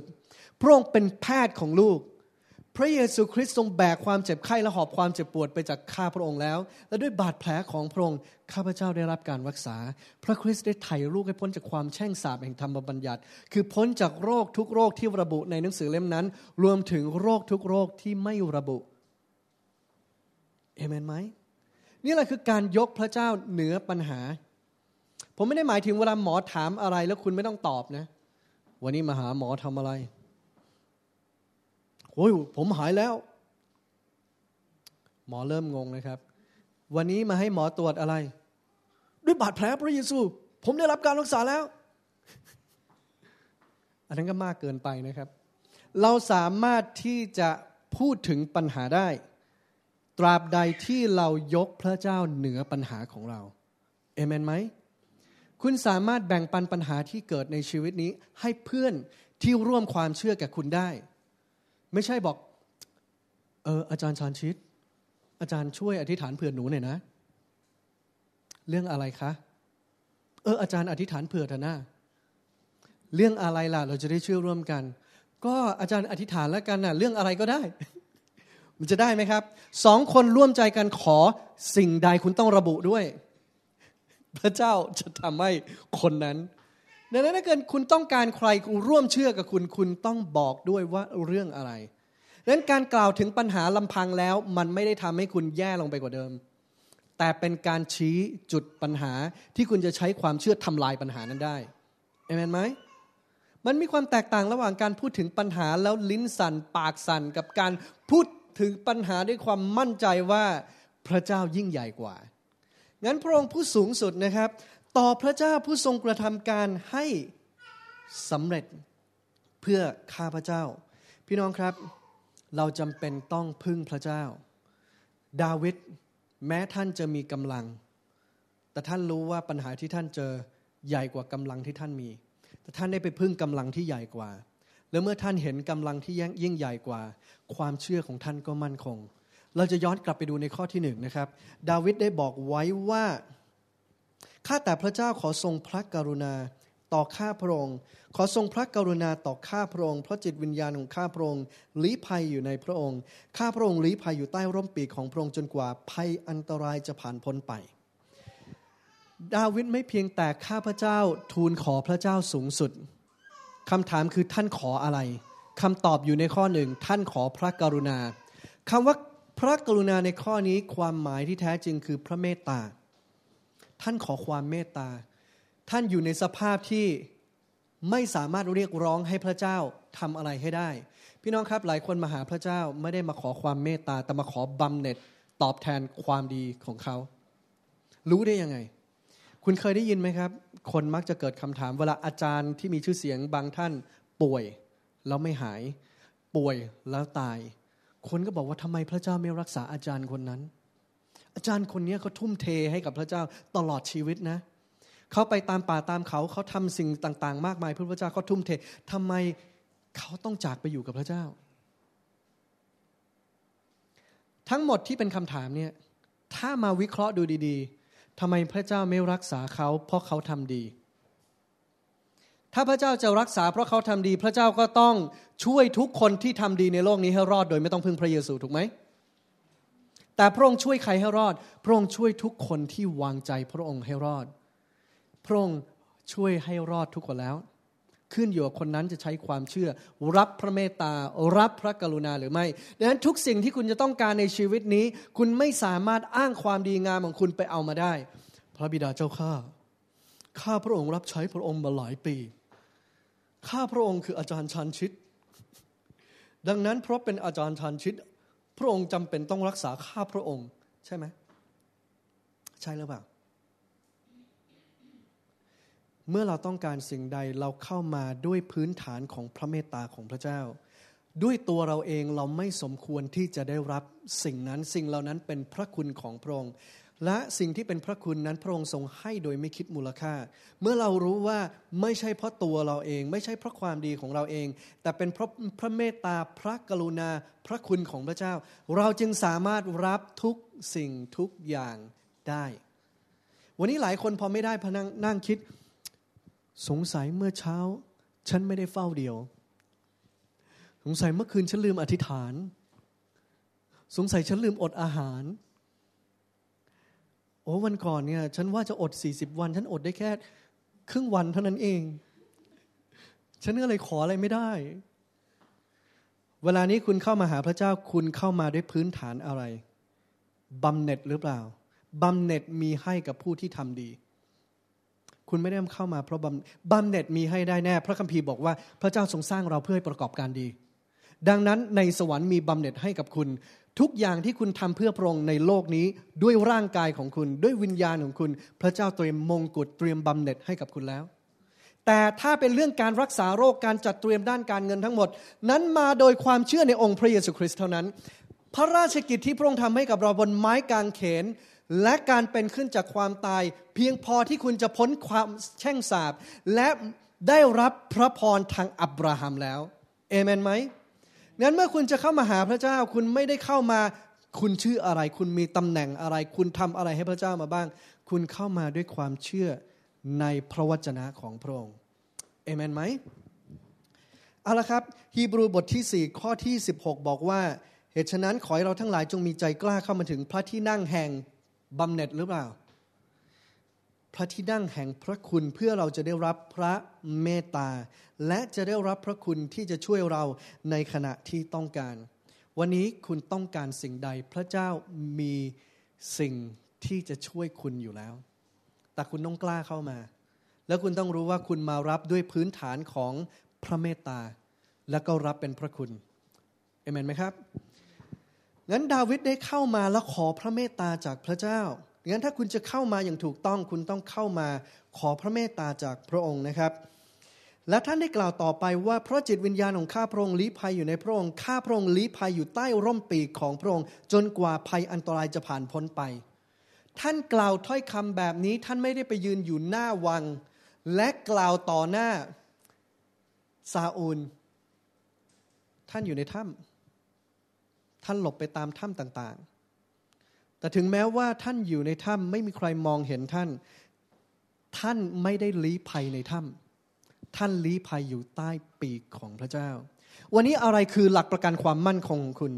พระองค์เป็นแพทย์ของลูก พระเยซูคริสต์ทรงแบกความเจ็บไข้และหอบความเจ็บปวดไปจากข้าพระองค์แล้ว และด้วยบาดแผลของพระองค์ข้าพระเจ้าได้รับการรักษา พระคริสต์ได้ไถ่ลูกให้พ้นจากความแช่งสาปแห่งธรรมบัญญัติ คือพ้นจากโรคทุกโรคที่ระบุในหนังสือเล่มนั้น รวมถึงโรคทุกโรคที่ไม่ระบุเอเมนไหมนี่แหละคือการยกพระเจ้าเหนือปัญหา ผมไม่ได้หมายถึงเวลาหมอถามอะไรแล้วคุณไม่ต้องตอบนะ วันนี้มาหาหมอทำอะไร โอ้ยผมหายแล้ว หมอเริ่มงงนะครับ วันนี้มาให้หมอตรวจอะไร ด้วยบาดแผลพระเยซู ผมได้รับการรักษาแล้ว อันนั้นก็มากเกินไปนะครับ เราสามารถที่จะพูดถึงปัญหาได้ตราบใดที่เรายกพระเจ้าเหนือปัญหาของเรา เอเมนไหม คุณสามารถแบ่งปันปัญหาที่เกิดในชีวิตนี้ให้เพื่อนที่ร่วมความเชื่อแก่คุณได้ ไม่ใช่บอก เออ อาจารย์ชานชิตอาจารย์ช่วยอธิษฐานเผื่อหนูหน่อยนะ เรื่องอะไรคะ เออ อาจารย์อธิษฐานเผื่อเธอหน้าเรื่องอะไรล่ะ เราจะได้เชื่อร่วมกัน ก็อาจารย์อธิษฐานแล้วกันนะ่ะ เรื่องอะไรก็ได้มันจะได้ไหมครับสองคนร่วมใจกันขอสิ่งใดคุณต้องระบุด้วย พระเจ้าจะทำให้คนนั้นดังนั้นถ้าเกิดคุณต้องการใครร่วมเชื่อกับคุณ คุณต้องบอกด้วยว่าเรื่องอะไรดังนั้นการกล่าวถึงปัญหาลำพังแล้ว มันไม่ได้ทำให้คุณแย่ลงไปกว่าเดิม แต่เป็นการชี้จุดปัญหาที่คุณจะใช้ความเชื่อทำลายปัญหานั้นได้เอเมนไหมมันมีความแตกต่างระหว่างการพูดถึงปัญหาแล้วลิ้นสัน่นปากสั่นกับการพูดถึงปัญหาด้วยความมั่นใจว่าพระเจ้ายิ่งใหญ่กว่า งั้นพระองค์ผู้สูงสุดนะครับ ต่อพระเจ้าผู้ทรงกระทำการให้สำเร็จเพื่อข้าพระเจ้า พี่น้องครับเราจำเป็นต้องพึ่งพระเจ้า ดาวิดแม้ท่านจะมีกำลัง แต่ท่านรู้ว่าปัญหาที่ท่านเจอใหญ่กว่ากำลังที่ท่านมี แต่ท่านได้ไปพึ่งกำลังที่ใหญ่กว่าและเมื่อท่านเห็นกำลังที่ยิ่งใหญ่กว่า ความเชื่อของท่านก็มั่นคง เราจะย้อนกลับไปดูในข้อที่หนึ่งนะครับดาวิดได้บอกไว้ว่าข้าแต่พระเจ้าขอทรงพระกรุณา ต่อข้าพระองค์ ขอทรงพระกรุณาต่อข้าพระองค์เพราะจิตวิญญาณของข้าพระองค์ ลี้ภัยอยู่ในพระองค์ข้าพระองค์ลี้ภัยอยู่ใต้ร่มปีกของพระองค์จนกว่า ภัยอันตรายจะผ่านพ้นไป ดาวิดไม่เพียงแต่ข้าพระเจ้าทูลขอพระเจ้าสูงสุดคำถามคือท่านขออะไรคำตอบอยู่ในข้อหนึ่งท่านขอพระกรุณาคำว่าพระกรุณาในข้อนี้ความหมายที่แท้จริงคือพระเมตตา ท่านขอความเมตตา ท่านอยู่ในสภาพที่ไม่สามารถเรียกร้องให้พระเจ้าทำอะไรให้ได้ พี่น้องครับหลายคนมาหาพระเจ้าไม่ได้มาขอความเมตตาแต่มาขอบำเหน็จตอบแทนความดีของเขารู้ได้ยังไงคุณเคยได้ยินไหมครับ คนมักจะเกิดคำถาม เวลาอาจารย์ที่มีชื่อเสียงบางท่านป่วยแล้วไม่หาย ป่วยแล้วตาย คนก็บอกว่าทำไมพระเจ้าไม่รักษาอาจารย์คนนั้น อาจารย์คนนี้เขาทุ่มเทให้กับพระเจ้าตลอดชีวิตนะเขาไปตามป่าตามเขาเขาทำสิ่งต่าง ๆ มากมาย เพื่อพระเจ้าเขาทุ่มเททำไมเขาต้องจากไปอยู่กับพระเจ้า ทั้งหมดที่เป็นคำถามเนี่ยถ้ามาวิเคราะห์ดูดี ๆทำไมพระเจ้าไม่รักษาเขาเพราะเขาทำดี ถ้าพระเจ้าจะรักษาเพราะเขาทำดี พระเจ้าก็ต้องช่วยทุกคนที่ทำดีในโลกนี้ให้รอดโดยไม่ต้องพึ่งพระเยซูถูกไหม แต่พระองค์ช่วยใครให้รอด พระองค์ช่วยทุกคนที่วางใจพระองค์ให้รอด พระองค์ช่วยให้รอดทุกคนแล้วขึ้นอยู่กับคนนั้นจะใช้ความเชื่อ รับพระเมตตารับพระกรุณาหรือไม่ ดังนั้นทุกสิ่งที่คุณจะต้องการในชีวิตนี้คุณไม่สามารถอ้างความดีงามของคุณไปเอามาได้ พระบิดาเจ้าข้าข้าพระองค์รับใช้พระองค์มาหลายปี ข้าพระองค์คืออาจารย์ชันชิต ดังนั้นเพราะเป็นอาจารย์ชันชิต พระองค์จำเป็นต้องรักษาข้าพระองค์ใช่ไหมใช่หรือเปล่าเมื่อเราต้องการสิ่งใดเราเข้ามาด้วยพื้นฐานของพระเมตตาของพระเจ้า ด้วยตัวเราเองเราไม่สมควรที่จะได้รับสิ่งนั้นสิ่งเหล่านั้นเป็นพระคุณของพระองค์ และสิ่งที่เป็นพระคุณนั้นพระองค์ทรงให้โดยไม่คิดมูลค่า เมื่อเรารู้ว่าไม่ใช่เพราะตัวเราเอง ไม่ใช่เพราะความดีของเราเอง แต่เป็นเพราะพระเมตตาพระกรุณา พระคุณของพระเจ้า เราจึงสามารถรับทุกสิ่งทุกอย่างได้ วันนี้หลายคนพอไม่ได้พนังนั่งคิดสงสัยเมื่อเช้า ฉันไม่ได้เฝ้าเดียว สงสัยเมื่อคืนฉันลืมอธิษฐาน สงสัยฉันลืมอดอาหาร โอ้วันก่อน เนี่ยฉันว่าจะอด 40 วันฉันอดได้แค่ครึ่งวันเท่านั้นเอง ฉันก็เลยขออะไรไม่ได้ เวลานี้คุณเข้ามาหาพระเจ้าคุณเข้ามาด้วยพื้นฐานอะไรบำเหน็จหรือเปล่าบำเหน็จมีให้กับผู้ที่ทำดีคุณไม่ได้เข้ามาเพราะบำบำเหน็จมีให้ได้แน่พระคัมภีร์บอกว่าพระเจ้าทรงสร้างเราเพื่อให้ประกอบการดี ดังนั้นในสวรรค์มีบาเหน็จให้กับคุณ ทุกอย่างที่คุณทำเพื่อพระองค์ในโลกนี้ด้วยร่างกายของคุณด้วยวิญญาณของคุณ พระเจ้าเตรียมมงกุฎเตรียมบำเหน็จให้กับคุณแล้ว แต่ถ้าเป็นเรื่องการรักษาโรคการจัดเตรียมด้านการเงินทั้งหมด นั้นมาโดยความเชื่อในองค์พระเยซูคริสต์เท่านั้น พระราชกิจที่พระองค์ทำให้กับเราบนไม้กางเขนและการเป็นขึ้นจากความตาย เพียงพอที่คุณจะพ้นความแช่งสาบและได้รับพระพรทางอับราฮัมแล้วเอเมนไหมงั้นเมื่อคุณจะเข้ามาหาพระเจ้า คุณไม่ได้เข้ามา คุณชื่ออะไร คุณมีตำแหน่งอะไร คุณทำอะไรให้พระเจ้ามาบ้าง คุณเข้ามาด้วยความเชื่อในพระวจนะของพระองค์เอเมนไหมเอาละครับ ฮีบรูบทที่ 4 ข้อที่ 16 บอกว่า เหตุฉะนั้นขอให้เราทั้งหลายจงมีใจกล้าเข้ามาถึงพระที่นั่งแห่งบำเหน็จหรือเปล่าพระที่นั่งแห่งพระคุณเพื่อเราจะได้รับพระเมตตา และจะได้รับพระคุณที่จะช่วยเราในขณะที่ต้องการ วันนี้คุณต้องการสิ่งใด พระเจ้ามีสิ่งที่จะช่วยคุณอยู่แล้ว แต่คุณต้องกล้าเข้ามา แล้วคุณต้องรู้ว่าคุณมารับด้วยพื้นฐานของพระเมตตาและก็รับเป็นพระคุณเอเมน ไหมครับงั้นดาวิดได้เข้ามาแล้วขอพระเมตตาจากพระเจ้า งั้นถ้าคุณจะเข้ามาอย่างถูกต้องคุณต้องเข้ามาขอพระเมตตาจากพระองค์นะครับ และท่านได้กล่าวต่อไปว่าเพราะจิตวิญญาณของข้าพระองค์ลี้ภัยอยู่ในพระองค์ ข้าพระองค์ลี้ภัยอยู่ใต้ร่มปีกของพระองค์จนกว่าภัยอันตรายจะผ่านพ้นไป ท่านกล่าวถ้อยคำแบบนี้ท่านไม่ได้ไปยืนอยู่หน้าวัง และกล่าวต่อหน้าซาอูล ท่านอยู่ในถ้ำท่านหลบไปตามถ้ำต่าง ๆ แต่ถึงแม้ว่าท่านอยู่ในถ้ำไม่มีใครมองเห็นท่าน ท่านไม่ได้ลี้ภัยในถ้ำ ท่านลี้ภัยอยู่ใต้ปีกของพระเจ้า วันนี้อะไรคือหลักประกันความมั่นคงของคุณ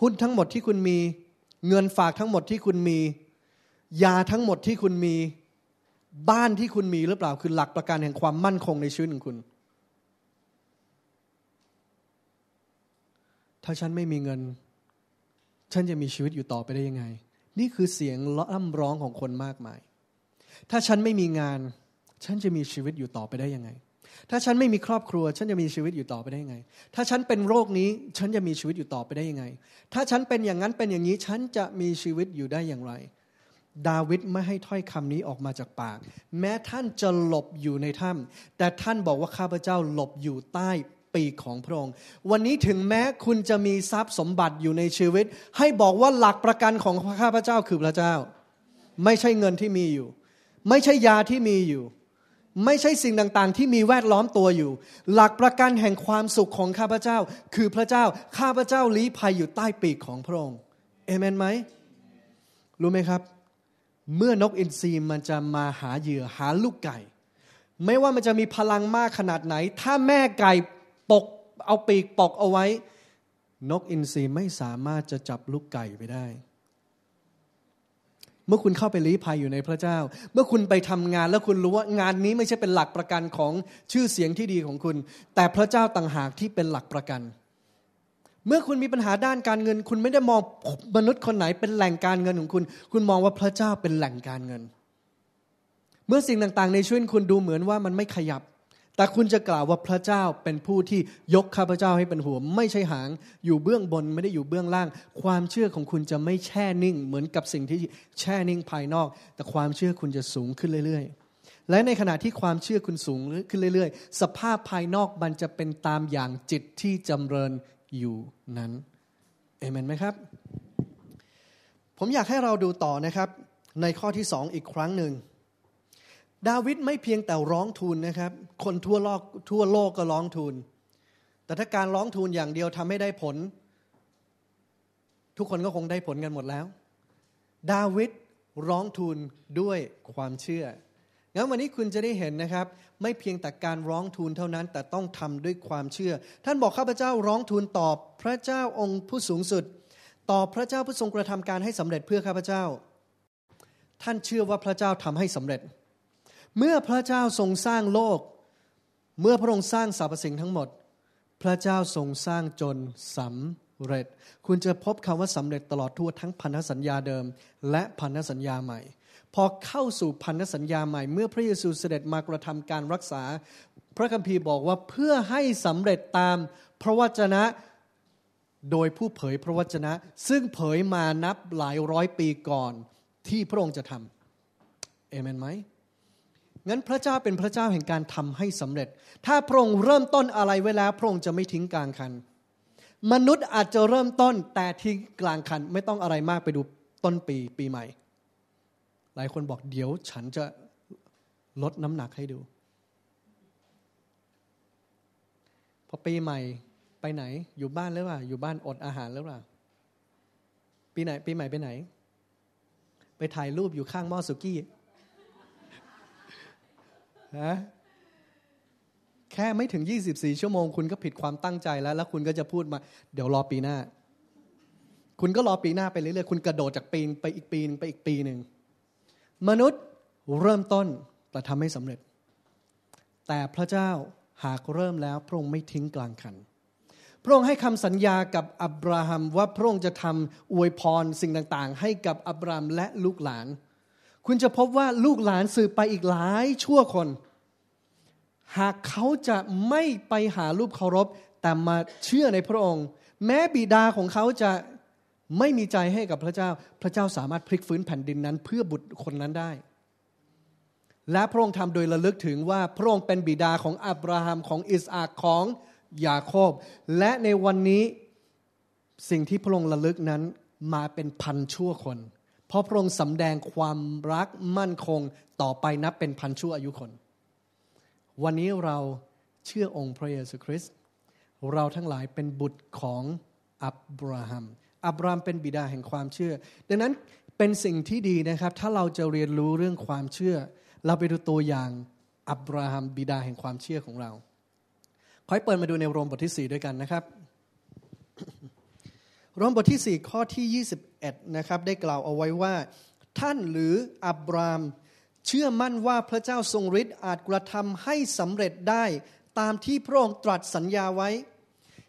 หุ้นทั้งหมดที่คุณมี เงินฝากทั้งหมดที่คุณมี ยาทั้งหมดที่คุณมี บ้านที่คุณมีหรือเปล่าคือหลักประกันแห่งความมั่นคงในชีวิตของคุณถ้าฉันไม่มีเงิน ฉันจะมีชีวิตอยู่ต่อไปได้ยังไง นี่คือเสียงร่ำร้องของคนมากมาย ถ้าฉันไม่มีงาน ฉันจะมีชีวิตอยู่ต่อไปได้ยังไง ถ้าฉันไม่มีครอบครัวฉันจะมีชีวิตอยู่ต่อไปได้ยังไง ถ้าฉันเป็นโรคนี้ ฉันจะมีชีวิตอยู่ต่อไปได้ยังไง ถ้าฉันเป็นอย่างนั้นเป็นอย่างนี้ ฉันจะมีชีวิตอยู่ได้อย่างไร ดาวิดไม่ให้ถ้อยคำนี้ออกมาจากปาก แม้ท่านจะหลบอยู่ในถ้ำแต่ท่านบอกว่าข้าพเจ้าหลบอยู่ใต้ปีกของพระองค์ วันนี้ถึงแม้คุณจะมีทรัพย์สมบัติอยู่ในชีวิต ให้บอกว่าหลักประกันของข้าพเจ้าคือพระเจ้า ไม่ใช่เงินที่มีอยู่ ไม่ใช่ยาที่มีอยู่ ไม่ใช่สิ่งต่าง ๆ ที่มีแวดล้อมตัวอยู่ หลักประกันแห่งความสุขของข้าพเจ้า คือพระเจ้า ข้าพเจ้าลี้ภัยอยู่ใต้ปีกของพระองค์เอเมนไหม รู้ไหมครับ เมื่อนกอินทรีมันจะมาหาเหยื่อหาลูกไก่ ไม่ว่ามันจะมีพลังมากขนาดไหน ถ้าแม่ไก่ปกเอาปีก ปกเอาไว้นกอินทรีไม่สามารถจะจับลูกไก่ไปได้ เมื่อคุณเข้าไปลี้ภัยอยู่ในพระเจ้า เมื่อคุณไปทำงานแล้วคุณรู้ว่างานนี้ไม่ใช่เป็นหลักประกันของชื่อเสียงที่ดีของคุณ แต่พระเจ้าต่างหากที่เป็นหลักประกัน เมื่อคุณมีปัญหาด้านการเงิน คุณไม่ได้มองมนุษย์คนไหนเป็นแหล่งการเงินของคุณคุณมองว่าพระเจ้าเป็นแหล่งการเงิน เมื่อสิ่งต่าง ๆ ในชีวิตคุณดูเหมือนว่ามันไม่ขยับแต่คุณจะกล่าวว่าพระเจ้าเป็นผู้ที่ยกข้าพเจ้าให้เป็นหัว ไม่ใช่หางอยู่เบื้องบนไม่ได้อยู่เบื้องล่าง ความเชื่อของคุณจะไม่แช่นิ่งเหมือนกับสิ่งที่แช่นิ่งภายนอก แต่ความเชื่อคุณจะสูงขึ้นเรื่อยๆ และในขณะที่ความเชื่อคุณสูงขึ้นเรื่อย ๆสภาพภายนอกมันจะเป็นตามอย่างจิตที่จำเริญอยู่นั้นเอเมนไหมครับผมอยากให้เราดูต่อนะครับ ในข้อที่สองอีกครั้งหนึ่งดาวิดไม่เพียงแต่ร้องทูลนะครับ คนทั่วโลกทั่วโลกก็ร้องทูลแต่ถ้าการร้องทูลอย่างเดียวทำให้ได้ผล ทุกคนก็คงได้ผลกันหมดแล้ว ดาวิดร้องทูลด้วยความเชื่องั้นวันนี้คุณจะได้เห็นนะครับ ไม่เพียงแต่การร้องทูลเท่านั้น แต่ต้องทำด้วยความเชื่อ ท่านบอกข้าพเจ้าร้องทูลตอบพระเจ้าองค์ผู้สูงสุดตอบพระเจ้าผู้ทรงกระทำการให้สำเร็จเพื่อข้าพเจ้า ท่านเชื่อว่าพระเจ้าทำให้สำเร็จเมื่อพระเจ้าทรงสร้างโลก เมื่อพระองค์สร้างสรรพสิ่งทั้งหมด พระเจ้าทรงสร้างจนสำเร็จ คุณจะพบคำว่าสำเร็จตลอดทั่วทั้งพันธสัญญาเดิมและพันธสัญญาใหม่ พอเข้าสู่พันธสัญญาใหม่ เมื่อพระเยซูเสด็จมากระทำการรักษา พระคัมภีร์บอกว่าเพื่อให้สำเร็จตามพระวจนะโดยผู้เผยพระวจนะ ซึ่งเผยมานับหลายร้อยปีก่อนที่พระองค์จะทำเอเมนไหมงั้นพระเจ้าเป็นพระเจ้าแห่งการทำให้สำเร็จ ถ้าพระองค์เริ่มต้นอะไรไว้แล้วพระองค์จะไม่ทิ้งกลางคัน มนุษย์อาจจะเริ่มต้นแต่ทิ้งกลางคันไม่ต้องอะไรมากไปดูต้นปี ปีใหม่ หลายคนบอกเดี๋ยวฉันจะลดน้ำหนักให้ดู พอปีใหม่ไปไหน อยู่บ้านหรือเปล่า อยู่บ้านอดอาหารหรือเปล่าปีไหน ปีใหม่ไปไหน ไปถ่ายรูปอยู่ข้างหม้อสุกี้ฮะแค่ไม่ถึง 24 ชั่วโมงคุณก็ผิดความตั้งใจแล้ว แล้วคุณก็จะพูดมา เดี๋ยวรอปีหน้า คุณก็รอปีหน้าไปเรื่อยๆ คุณกระโดดจากปีนไปอีกปีนึงไปอีกปีหนึ่ง มนุษย์เริ่มต้นแต่ทำไม่สำเร็จ แต่พระเจ้าหากเริ่มแล้ว พระองค์ไม่ทิ้งกลางคัน พระองค์ให้คำสัญญากับอับราฮัม ว่าพระองค์จะทำอวยพรสิ่งต่างๆ ให้กับอับราฮัมและลูกหลานคุณจะพบว่าลูกหลานสืบไปอีกหลายชั่วคน หากเขาจะไม่ไปหารูปเคารพแต่มาเชื่อในพระองค์ แม้บิดาของเขาจะไม่มีใจให้กับพระเจ้า พระเจ้าสามารถพลิกฟื้นแผ่นดินนั้นเพื่อบุตรคนนั้นได้ และพระองค์ทำโดยระลึกถึงว่าพระองค์เป็นบิดาของอับราฮัม ของอิสอาของยาโคบ และในวันนี้สิ่งที่พระองค์ระลึกนั้นมาเป็นพันชั่วคนเพราะพระองค์สำแดงความรักมั่นคงต่อไปนับเป็นพันชั่วอายุคน วันนี้เราเชื่อองค์พระเยซูคริสต์ เราทั้งหลายเป็นบุตรของอับราฮัม อับราฮัมเป็นบิดาแห่งความเชื่อ ดังนั้นเป็นสิ่งที่ดีนะครับ ถ้าเราจะเรียนรู้เรื่องความเชื่อ เราไปดูตัวอย่างอับราฮัมบิดาแห่งความเชื่อของเรา ขอให้เปิดมาดูในโรมบทที่4ด้วยกันนะครับรมบทที่ 4 ข้อที่ 21 นะครับ ได้กล่าวเอาไว้ว่า ท่านหรืออับรามเชื่อมั่นว่าพระเจ้าทรงฤทธิ์อาจกระทำให้สำเร็จได้ตามที่พระองค์ตรัสสัญญาไว้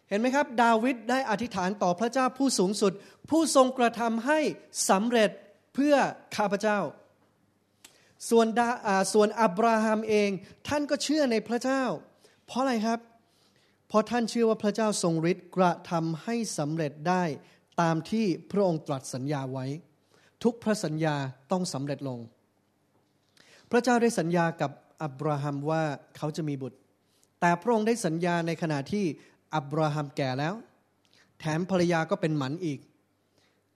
เห็นไหมครับ ดาวิดได้อธิษฐานต่อพระเจ้าผู้สูงสุด ผู้ทรงกระทำให้สำเร็จเพื่อข้าพเจ้า ส่วนส่วนอับราฮัมเองท่านก็เชื่อในพระเจ้า เพราะอะไรครับเพราะท่านเชื่อว่าพระเจ้าทรงฤทธิ์กระทำให้สำเร็จได้ตามที่พระองค์ตรัสสัญญาไว้ ทุกพระสัญญาต้องสำเร็จลง พระเจ้าได้สัญญากับอับราฮัมว่าเขาจะมีบุตร แต่พระองค์ได้สัญญาในขณะที่อับราฮัมแก่แล้ว แถมภรรยาก็เป็นหมัน อีก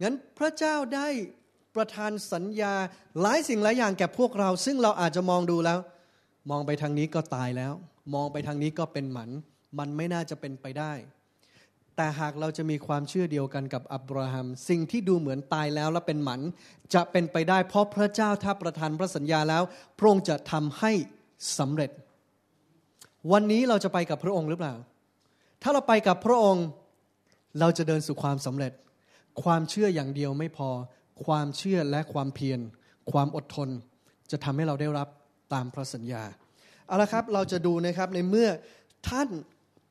งั้นพระเจ้าได้ประทานสัญญาหลายสิ่งหลายอย่างแก่พวกเราซึ่งเราอาจจะมองดูแล้ว มองไปทางนี้ก็ตายแล้ว มองไปทางนี้ก็เป็นหมันมันไม่น่าจะเป็นไปได้ แต่หากเราจะมีความเชื่อเดียวกันกับอับราฮัม สิ่งที่ดูเหมือนตายแล้วและเป็นหมัน จะเป็นไปได้ เพราะพระเจ้าถ้าประทานพระสัญญาแล้ว พระองค์จะทำให้สำเร็จ วันนี้เราจะไปกับพระองค์หรือเปล่า ถ้าเราไปกับพระองค์ เราจะเดินสู่ความสำเร็จ ความเชื่ออย่างเดียวไม่พอ ความเชื่อและความเพียร ความอดทนจะทำให้เราได้รับตามพระสัญญา เอาละครับเราจะดูนะครับในเมื่อท่าน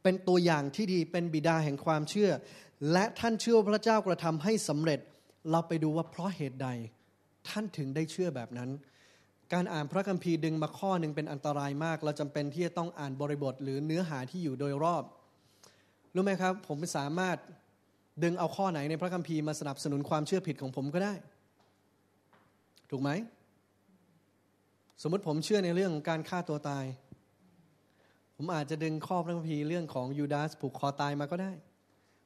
เป็นตัวอย่างที่ดีเป็นบิดาแห่งความเชื่อ และท่านเชื่อพระเจ้ากระทำให้สำเร็จเราไปดูว่าเพราะเหตุใดท่านถึงได้เชื่อแบบนั้น การอ่านพระคัมภีร์ดึงมาข้อหนึ่งเป็นอันตรายมากเราจำเป็นที่จะต้องอ่านบริบทหรือเนื้อหาที่อยู่โดยรอบ รู้ไหมครับผมสามารถดึงเอาข้อไหนในพระคัมภีร์มาสนับสนุนความเชื่อผิดของผมก็ได้ ถูกไหมสมมติผมเชื่อในเรื่องการฆ่าตัวตายผมอาจจะดึงข้อพระคัมภีร์เรื่องของยูดาสผูกคอตายมาก็ได้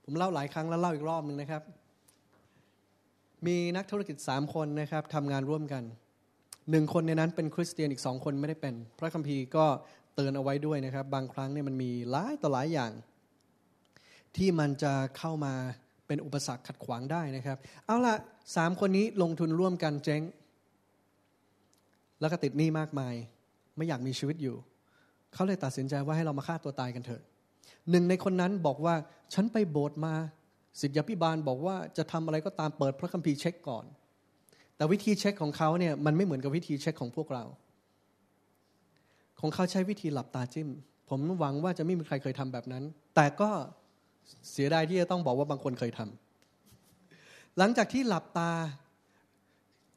ผมเล่าหลายครั้งแล้วเล่าอีกรอบหนึ่งนะครับ มีนักธุรกิจสามคนนะครับทำงานร่วมกันหนึ่งคนในนั้นเป็นคริสเตียนอีกสองคนไม่ได้เป็น พระคัมภีร์ก็เตือนเอาไว้ด้วยนะครับ บางครั้งเนี่ยมันมีหลายต่อหลายอย่าง ที่มันจะเข้ามาเป็นอุปสรรคขัดขวางได้นะครับ เอาละสามคนนี้ลงทุนร่วมกันเจ๊ง แล้วก็ติดหนี้มากมาย ไม่อยากมีชีวิตอยู่เขาเลยตัดสินใจว่าให้เรามาฆ่าตัวตายกันเถอะ หนึ่งในคนนั้นบอกว่าฉันไปโบสถ์มาศิทยาพิบาลบอกว่าจะทำอะไรก็ตามเปิดพระคัมภีร์เช็คก่อน แต่วิธีเช็คของเขาเนี่ยมันไม่เหมือนกับวิธีเช็คของพวกเรา ของเขาใช้วิธีหลับตาจิ้มผมหวังว่าจะไม่มีใครเคยทำแบบนั้น แต่ก็เสียดายที่จะต้องบอกว่าบางคนเคยทำ หลังจากที่หลับตา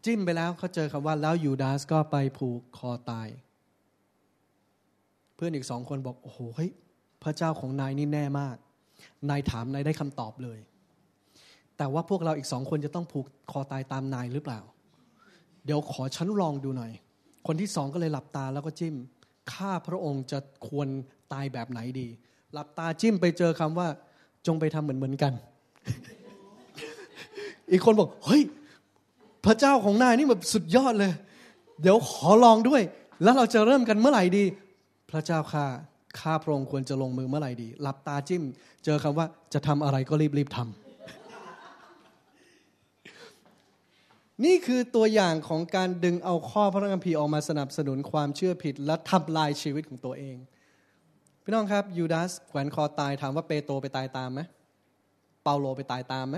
จิ้มไปแล้วเขาเจอคำว่าแล้วยูดาสก็ไปผูกคอตายเพื่อนอีกสองคนบอกโอ้โหเฮ้ยพระเจ้าของนายนี่แน่มาก นายถามนายได้คำตอบเลย แต่ว่าพวกเราอีกสองคนจะต้องผูกคอตายตามนายหรือเปล่า เดี๋ยวขอชั้นลองดูหน่อย คนที่สองก็เลยหลับตาแล้วก็จิ้มข้าพระองค์จะควรตายแบบไหนดี หลับตาจิ้มไปเจอคำว่า จงไปทำเหมือนเหมือนกัน อีกคนบอกเฮ้ย พระเจ้าของนายนี่แบบสุดยอดเลย เดี๋ยวขอลองด้วย แล้วเราจะเริ่มกันเมื่อไหร่ดีพระเจ้าข้าข้าพระองค์ควรจะลงมือเมื่อไหร่ดีหลับตาจิ้ม เจอคำว่าจะทำอะไรก็รีบรีบทำนี่คือตัวอย่างของการดึงเอาข้อพระคัมภีร์ออกมาสนับสนุนความเชื่อผิด และทำลายชีวิตของตัวเอง พี่น้องครับยูดาสแขวนคอตายถามว่าเปโตรไปตายตามไหมเปาโลไปตายตามไหม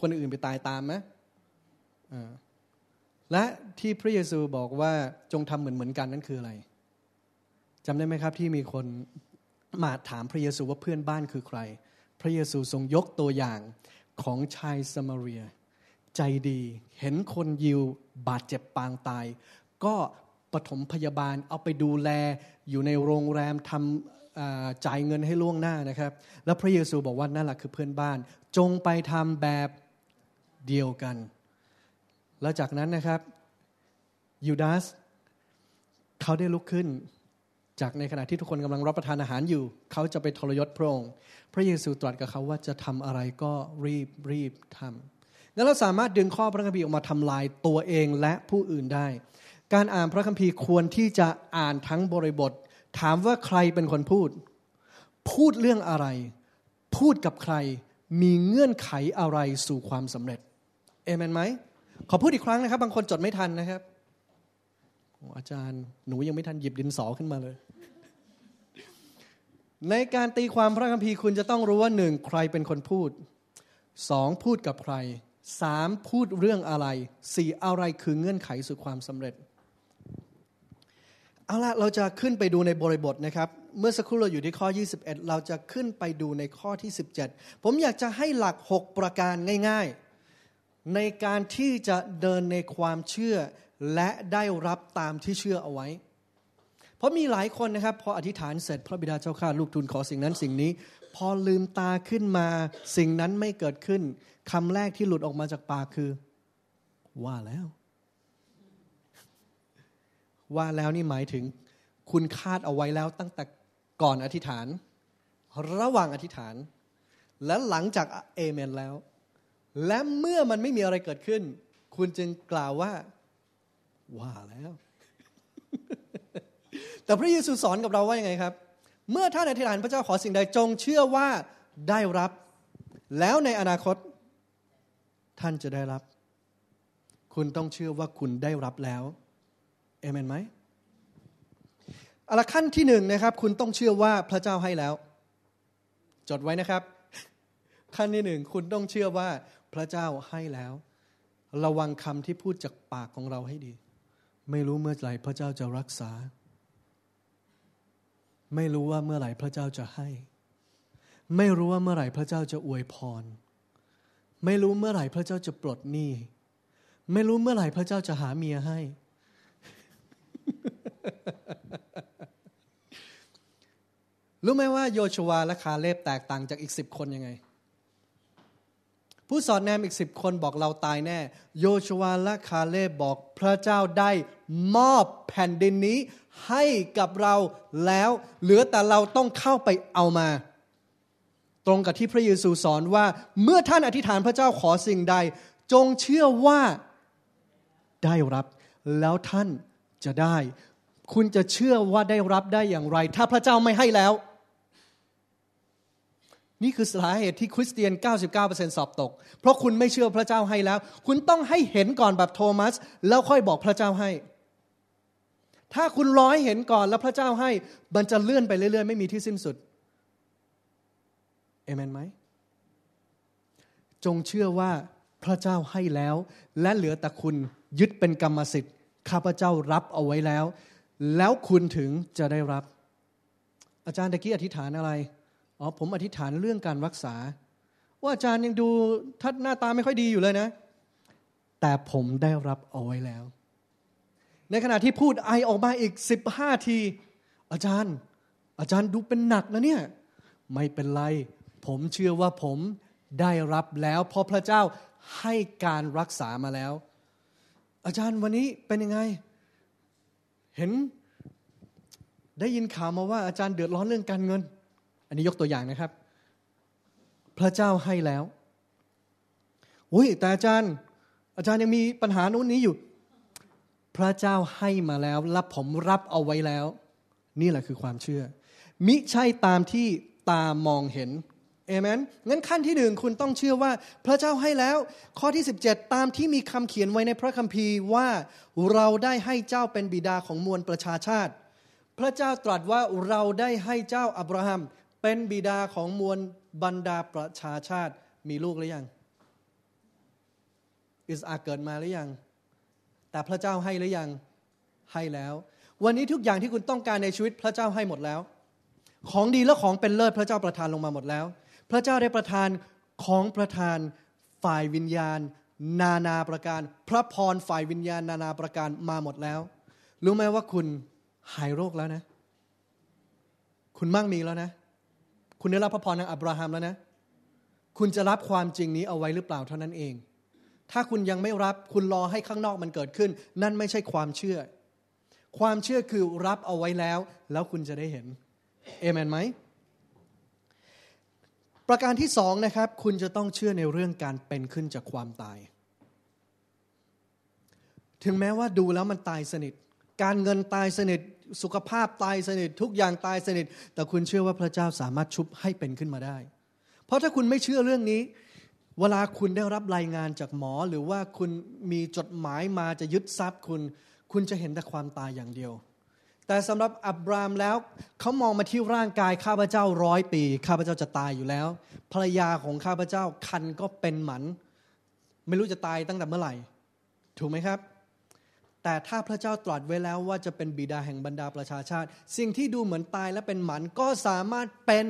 คนอื่นไปตายตามไหมและที่พระเยซูบอกว่าจงทำเหมือนเหมือนกันนั่นคืออะไรจำได้ไหมครับที่มีคนมาถามพระเยซูว่าเพื่อนบ้านคือใคร พระเยซูทรงยกตัวอย่างของชายสมาเรีย ใจดี เห็นคนยิวบาดเจ็บปางตาย ก็ปฐมพยาบาลเอาไปดูแลอยู่ในโรงแรมทำจ่ายเงินให้ล่วงหน้านะครับ แล้วพระเยซูบอกว่านั่นแหละคือเพื่อนบ้าน จงไปทำแบบเดียวกัน แล้วจากนั้นนะครับยูดาสเขาได้ลุกขึ้นจากในขณะที่ทุกคนกำลังรับประทานอาหารอยู่ เขาจะไปทรยศพระองค์พระเยซูตรัสกับเขาว่าจะทำอะไรก็รีบรีบทำงั้นเราสามารถดึงข้อพระคัมภีร์ออกมาทำลายตัวเองและผู้อื่นได้ การอ่านพระคัมภีร์ควรที่จะอ่านทั้งบริบท ถามว่าใครเป็นคนพูด พูดเรื่องอะไร พูดกับใครมีเงื่อนไขอะไรสู่ความสำเร็จเอเมนไหมขอพูดอีกครั้งนะครับบางคนจดไม่ทันนะครับอาจารย์หนูยังไม่ทัน หยิบดินสอขึ้นมาเลย ในการตีความพระคัมภีร์คุณจะต้องรู้ว่าหนึ่งใครเป็นคนพูดสองพูดกับใครสามพูดเรื่องอะไรสี่อะไรคือเงื่อนไขสู่ความสำเร็จ เอาละเราจะขึ้นไปดูในบริบทนะครับ เมื่อสักครู่เราอยู่ที่ข้อ 21 เราจะขึ้นไปดูในข้อที่ 17 ผมอยากจะให้หลัก 6 ประการง่ายๆ ในการที่จะเดินในความเชื่อและได้รับตามที่เชื่อเอาไว้ เพราะมีหลายคนนะครับพออธิษฐานเสร็จพระบิดาเจ้าข้าลูกทูลขอสิ่งนั้นสิ่งนี้ พอลืมตาขึ้นมาสิ่งนั้นไม่เกิดขึ้นคำแรกที่หลุดออกมาจากปากคือ ว่าแล้ว ว่าแล้วนี่หมายถึง คุณคาดเอาไว้แล้วตั้งแต่ก่อนอธิษฐาน ระหว่างอธิษฐาน และหลังจากเอเมนแล้ว และเมื่อมันไม่มีอะไรเกิดขึ้น คุณจึงกล่าวว่าว่าแล้วแต่พระเยซูสอนกับเราว่ายังไงครับ เมื่อท่านอธิษฐานพระเจ้าขอสิ่งใดจงเชื่อว่าได้รับ แล้วในอนาคต ท่านจะได้รับ คุณต้องเชื่อว่าคุณได้รับแล้วเอเมนไหมอะไลขั้นที่หนึ่งนะครับ คุณต้องเชื่อว่าพระเจ้าให้แล้ว จดไว้นะครับ ขั้นที่หนึ่งคุณต้องเชื่อว่าพระเจ้าให้แล้ว ระวังคำที่พูดจากปากของเราให้ดีไม่รู้เมื่อไหร่พระเจ้าจะรักษา ไม่รู้ว่าเมื่อไหร่พระเจ้าจะให้ ไม่รู้ว่าเมื่อไหร่พระเจ้าจะอวยพร ไม่รู้เมื่อไหร่พระเจ้าจะปลดหนี้ ไม่รู้เมื่อไหร่พระเจ้าจะหาเมียให้ รู้ไหมว่า โยชวาและคาเลบแตกต่างจากอีกสิบคนยังไงผู้สอนแนมอีกสิบคนบอกเราตายแน่ โยชวาและคาเลบบอก พระเจ้าได้มอบแผ่นดินนี้ให้กับเราแล้ว เหลือแต่เราต้องเข้าไปเอามา ตรงกับที่พระเยซูสอนว่าเมื่อท่านอธิษฐานพระเจ้าขอสิ่งใด จงเชื่อว่าได้รับ แล้วท่านจะได้ คุณจะเชื่อว่าได้รับได้อย่างไร ถ้าพระเจ้าไม่ให้แล้วนี่คือสาเหตุที่คริสเตียน 99%สอบตก เพราะคุณไม่เชื่อพระเจ้าให้แล้ว คุณต้องให้เห็นก่อนแบบโทมัส แล้วค่อยบอกพระเจ้าให้ ถ้าคุณร้อยเห็นก่อนแล้วพระเจ้าให้ มันจะเลื่อนไปเรื่อยๆ ไม่มีที่สิ้นสุด เอเมนไหม จงเชื่อว่าพระเจ้าให้แล้ว และเหลือแต่คุณยึดเป็นกรรมสิทธิ์ ข้าพเจ้ารับเอาไว้แล้ว แล้วคุณถึงจะได้รับ อาจารย์ตะกี้อธิษฐานอะไรอ๋อผมอธิษฐานเรื่องการรักษา ว่าอาจารย์ยังดูทัดหน้าตาไม่ค่อยดีอยู่เลยนะ แต่ผมได้รับเอาไว้แล้ว ในขณะที่พูดไอออกมาอีก15 ที อาจารย์อาจารย์ดูเป็นหนักนะเนี่ยไม่เป็นไร ผมเชื่อว่าผมได้รับแล้วเพราะพระเจ้าให้การรักษามาแล้ว อาจารย์วันนี้เป็นยังไง เห็นได้ยินข่าวมาว่าอาจารย์เดือดร้อนเรื่องการเงินนนี้ยกตัวอย่างนะครับ พระเจ้าให้แล้วอุ้ยแต่อาจารย์อาจารย์ยังมีปัญหาโน้นนี้อยู่ พระเจ้าให้มาแล้วรับผมรับเอาไว้แล้ว นี่แหละคือความเชื่อ มิใช่ตามที่ตามองเห็นเอเมนงั้นขั้นที่หนึ่งคุณต้องเชื่อว่า พระเจ้าให้แล้ว ข้อที่ 17 ตามที่มีคำเขียนไว้ในพระคัมภีร์ว่า เราได้ให้เจ้าเป็นบิดาของมวลประชาชาติ พระเจ้าตรัสว่าเราได้ให้เจ้าอับราฮัมเป็นบิดาของมวลบรรดาประชาชาติมีลูกหรือยังอิสอาเกิดมาหรือยังแต่พระเจ้าให้หรือยังให้แล้ว วันนี้ทุกอย่างที่คุณต้องการในชีวิตพระเจ้าให้หมดแล้ว ของดีและของเป็นเลิศพระเจ้าประทานลงมาหมดแล้ว พระเจ้าได้ประทานของประทานฝ่ายวิญญาณ นานาประการ พระพรฝ่ายวิญญาณนานาประการมาหมดแล้วรู้ไหมว่าคุณหายโรคแล้วนะ คุณมั่งมีแล้วนะคุณได้รับพระพรจากอับราฮัมแล้วนะ คุณจะรับความจริงนี้เอาไว้หรือเปล่าเท่านั้นเอง ถ้าคุณยังไม่รับ คุณรอให้ข้างนอกมันเกิดขึ้น นั่นไม่ใช่ความเชื่อ ความเชื่อคือรับเอาไว้แล้ว แล้วคุณจะได้เห็นเอเมนไหมประการที่สองนะครับ คุณจะต้องเชื่อในเรื่องการเป็นขึ้นจากความตาย ถึงแม้ว่าดูแล้วมันตายสนิท การเงินตายสนิทสุขภาพตายสนิททุกอย่างตายสนิทแต่คุณเชื่อว่าพระเจ้าสามารถชุบให้เป็นขึ้นมาได้ เพราะถ้าคุณไม่เชื่อเรื่องนี้ เวลาคุณได้รับรายงานจากหมอ หรือว่าคุณมีจดหมายมาจะยึดทรัพย์คุณ คุณจะเห็นแต่ความตายอย่างเดียว แต่สำหรับอับรามแล้ว เขามองมาที่ร่างกายข้าพเจ้าร้อยปี ข้าพเจ้าจะตายอยู่แล้วภรรยาของข้าพเจ้าคันก็เป็นหมันไม่รู้จะตายตั้งแต่เมื่อไหร่ ถูกไหมครับแต่ถ้าพระเจ้าตรัสไว้แล้วว่าจะเป็นบิดาแห่งบรรดาประชาชาติ สิ่งที่ดูเหมือนตายและเป็นหมันก็สามารถเป็น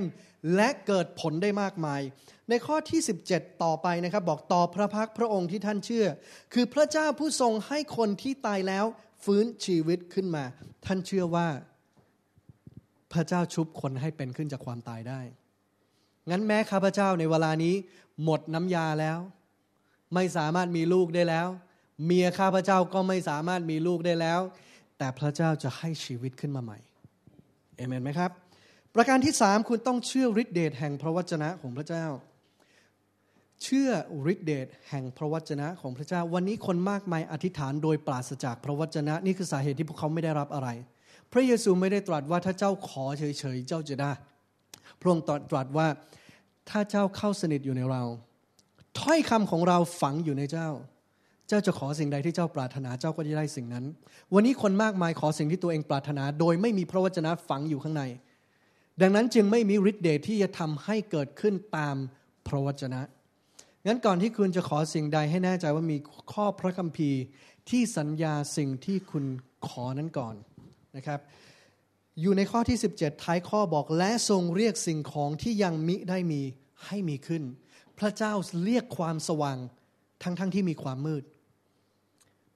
และเกิดผลได้มากมาย ในข้อที่ 17 ต่อไปนะครับ บอกต่อพระพักพระองค์ที่ท่านเชื่อ คือพระเจ้าผู้ทรงให้คนที่ตายแล้ว ฟื้นชีวิตขึ้นมา ท่านเชื่อว่าพระเจ้าชุบคนให้เป็นขึ้นจากความตายได้ งั้นแม้ข้าพเจ้าในเวลานี้หมดน้ำยาแล้วไม่สามารถมีลูกได้แล้วเมียข้าพระเจ้าก็ไม่สามารถมีลูกได้แล้ว แต่พระเจ้าจะให้ชีวิตขึ้นมาใหม่เอเมนไหมครับประการที่สามคุณต้องเชื่อฤทธิเดชแห่งพระวจนะของพระเจ้า เชื่อฤทธิเดชแห่งพระวจนะของพระเจ้า วันนี้คนมากมาย อธิษฐานโดยปราศจากพระวจนะ นี่คือสาเหตุที่พวกเขาไม่ได้รับอะไร พระเยซูไม่ได้ตรัสว่าถ้าเจ้าขอเฉยๆเจ้าจะได้ พระองค์ตรัสว่าถ้าเจ้าเข้าสนิทอยู่ในเรา ถ้อยคำของเราฝังอยู่ในเจ้าเจ้าจะขอสิ่งใดที่เจ้าปรารถนาเจ้าก็จะได้สิ่งนั้น วันนี้คนมากมายขอสิ่งที่ตัวเองปรารถนา โดยไม่มีพระวจนะฝังอยู่ข้างใน ดังนั้นจึงไม่มีฤทธิ์เดชที่จะทำให้เกิดขึ้นตามพระวจนะ งั้นก่อนที่คุณจะขอสิ่งใดให้แน่ใจว่ามีข้อพระคัมภีร์ที่สัญญาสิ่งที่คุณขอนั้นก่อนนะครับ อยู่ในข้อที่ 17 ท้ายข้อบอกและทรงเรียกสิ่งของที่ยังมิได้มีให้มีขึ้น พระเจ้าเรียกความสว่างทั้ง ๆทที่มีความมืด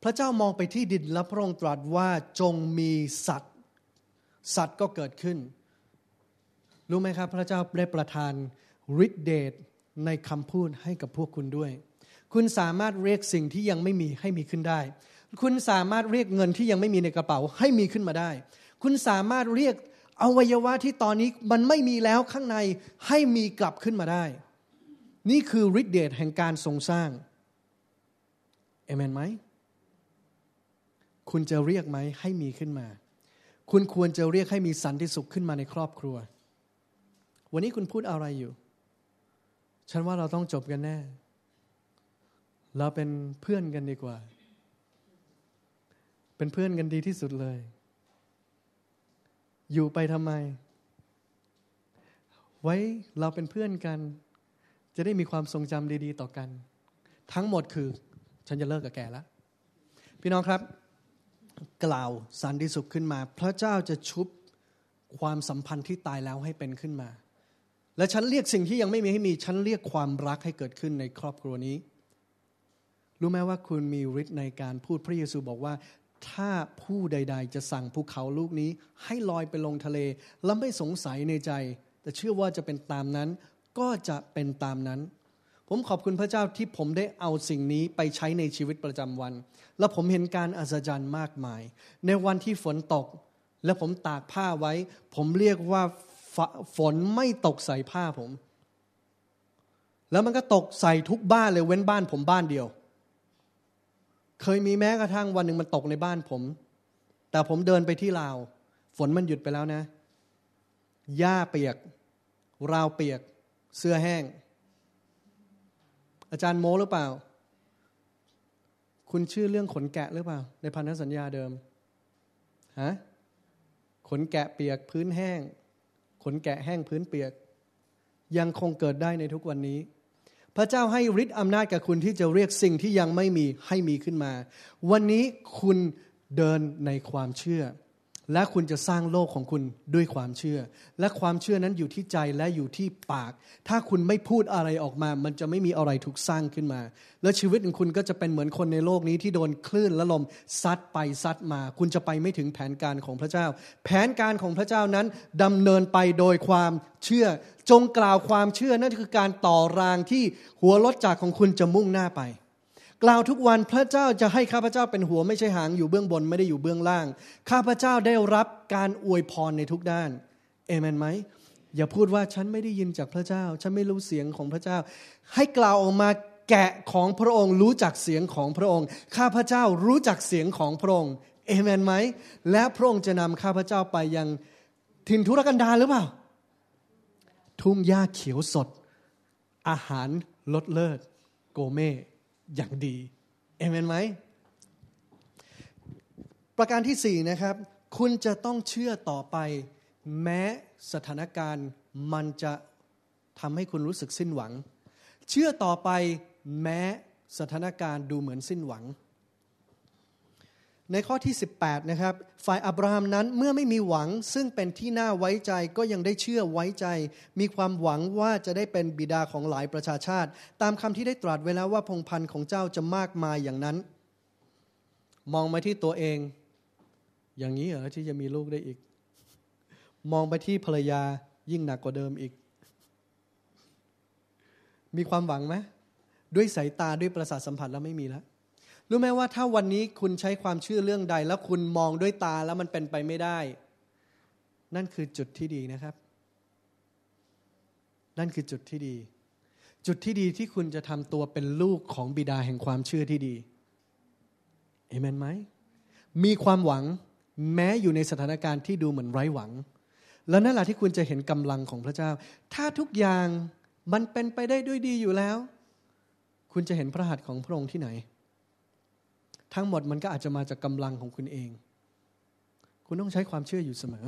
พระเจ้ามองไปที่ดินและพระองค์ตรัสว่าจงมีสัตว์ สัตว์ก็เกิดขึ้น รู้ไหมครับ พระเจ้าได้ประทานฤทธิเดชในคำพูดให้กับพวกคุณด้วย คุณสามารถเรียกสิ่งที่ยังไม่มีให้มีขึ้นได้ คุณสามารถเรียกเงินที่ยังไม่มีในกระเป๋า ให้มีขึ้นมาได้ คุณสามารถเรียกอวัยวะที่ตอนนี้มันไม่มีแล้วข้างในให้มีกลับขึ้นมาได้ นี่คือฤทธิเดชแห่งการทรงสร้างเอเมนไหมคุณจะเรียกไหมให้มีขึ้นมา คุณควรจะเรียกให้มีสันติสุขขึ้นมาในครอบครัว วันนี้คุณพูดอะไรอยู่ ฉันว่าเราต้องจบกันแน่ เราเป็นเพื่อนกันดีกว่า เป็นเพื่อนกันดีที่สุดเลย อยู่ไปทำไม ไว้เราเป็นเพื่อนกัน จะได้มีความทรงจำดีๆต่อกัน ทั้งหมดคือ ฉันจะเลิกกับแกแล้ว พี่น้องครับกล่าวสันติสุขขึ้นมาพระเจ้าจะชุบความสัมพันธ์ที่ตายแล้วให้เป็นขึ้นมา และฉันเรียกสิ่งที่ยังไม่มีให้มี ฉันเรียกความรักให้เกิดขึ้นในครอบครัวนี้รู้ไหมว่าคุณมีฤทธิ์ในการพูดพระเยซูบอกว่า ถ้าผู้ใดๆจะสั่งภูเขาลูกนี้ ให้ลอยไปลงทะเลและไม่สงสัยในใจ แต่เชื่อว่าจะเป็นตามนั้นก็จะเป็นตามนั้นผมขอบคุณพระเจ้าที่ผมได้เอาสิ่งนี้ไปใช้ในชีวิตประจำวัน และผมเห็นการอัศจรรย์มากมาย ในวันที่ฝนตกและผมตากผ้าไว้ ผมเรียกว่าฝนไม่ตกใส่ผ้าผม แล้วมันก็ตกใส่ทุกบ้าน เลยเว้นบ้านผมบ้านเดียว เคยมีแม้กระทั่งวันหนึ่งมันตกในบ้านผม แต่ผมเดินไปที่ราว ฝนมันหยุดไปแล้วนะหญ้าเปียกราวเปียกเสื้อแห้งอาจารย์โมหรือเปล่า คุณชื่อเรื่องขนแกะหรือเปล่าในพันธสัญญาเดิม ฮะ ขนแกะเปียกพื้นแห้ง ขนแกะแห้งพื้นเปียก ยังคงเกิดได้ในทุกวันนี้ พระเจ้าให้ฤทธิ์อำนาจกับคุณที่จะเรียกสิ่งที่ยังไม่มีให้มีขึ้นมา วันนี้คุณเดินในความเชื่อและคุณจะสร้างโลกของคุณด้วยความเชื่อ และความเชื่อนั้นอยู่ที่ใจและอยู่ที่ปาก ถ้าคุณไม่พูดอะไรออกมา มันจะไม่มีอะไรถูกสร้างขึ้นมา และชีวิตของคุณก็จะเป็นเหมือนคนในโลกนี้ที่โดนคลื่นและลมซัดไปซัดมา คุณจะไปไม่ถึงแผนการของพระเจ้า แผนการของพระเจ้านั้นดำเนินไปโดยความเชื่อ จงกล่าวความเชื่อนั่นคือการต่อรางที่หัวรถจักรของคุณจะมุ่งหน้าไปกล่าวทุกวันพระเจ้าจะให้ข้าพเจ้าเป็นหัวไม่ใช่หางอยู่เบื้องบนไม่ได้อยู่เบื้องล่าง ข้าพเจ้าได้รับการอวยพรในทุกด้าน เอเมนไหมอย่าพูดว่าฉันไม่ได้ยินจากพระเจ้า ฉันไม่รู้เสียงของพระเจ้า ให้กล่าวออกมาแกะของพระองค์รู้จักเสียงของพระองค์ ข้าพเจ้ารู้จักเสียงของพระองค์เอเมนไหมและพระองค์จะนำข้าพเจ้าไปยังถิ่นทุรกันดารหรือเปล่าทุ่งหญ้าเขียวสด อาหารลดเลิศโกเมอย่างดี เอเมนไหมประการที่4นะครับคุณจะต้องเชื่อต่อไป แม้สถานการณ์มันจะทำให้คุณรู้สึกสิ้นหวัง เชื่อต่อไปแม้สถานการณ์ดูเหมือนสิ้นหวังในข้อที่ 18นะครับฝ่ายอับราฮัมนั้นเมื่อไม่มีหวัง ซึ่งเป็นที่น่าไว้ใจก็ยังได้เชื่อไว้ใจ มีความหวังว่าจะได้เป็นบิดาของหลายประชาชาติ ตามคำที่ได้ตรัสไว้แล้วว่าพงพันธ์ของเจ้าจะมากมายอย่างนั้น มองไปที่ตัวเอง อย่างนี้เหรอที่จะมีลูกได้อีก มองไปที่ภรรยายิ่งหนักกว่าเดิมอีก มีความหวังไหมด้วยสายตาด้วยประสาทสัมผัสแล้วไม่มีแล้วรู้ไหมว่าถ้าวันนี้คุณใช้ความเชื่อเรื่องใด แล้วคุณมองด้วยตาแล้วมันเป็นไปไม่ได้ นั่นคือจุดที่ดีนะครับ นั่นคือจุดที่ดี จุดที่ดีที่คุณจะทำตัวเป็นลูกของบิดาแห่งความเชื่อที่ดีเอเมนไหม มีความหวังแม้อยู่ในสถานการณ์ที่ดูเหมือนไร้หวัง แล้วนั่นแหละที่คุณจะเห็นกำลังของพระเจ้า ถ้าทุกอย่างมันเป็นไปได้ด้วยดีอยู่แล้ว คุณจะเห็นพระหัตถ์ของพระองค์ที่ไหนทั้งหมดมันก็อาจจะมาจากกำลังของคุณเอง คุณต้องใช้ความเชื่ออยู่เสมอ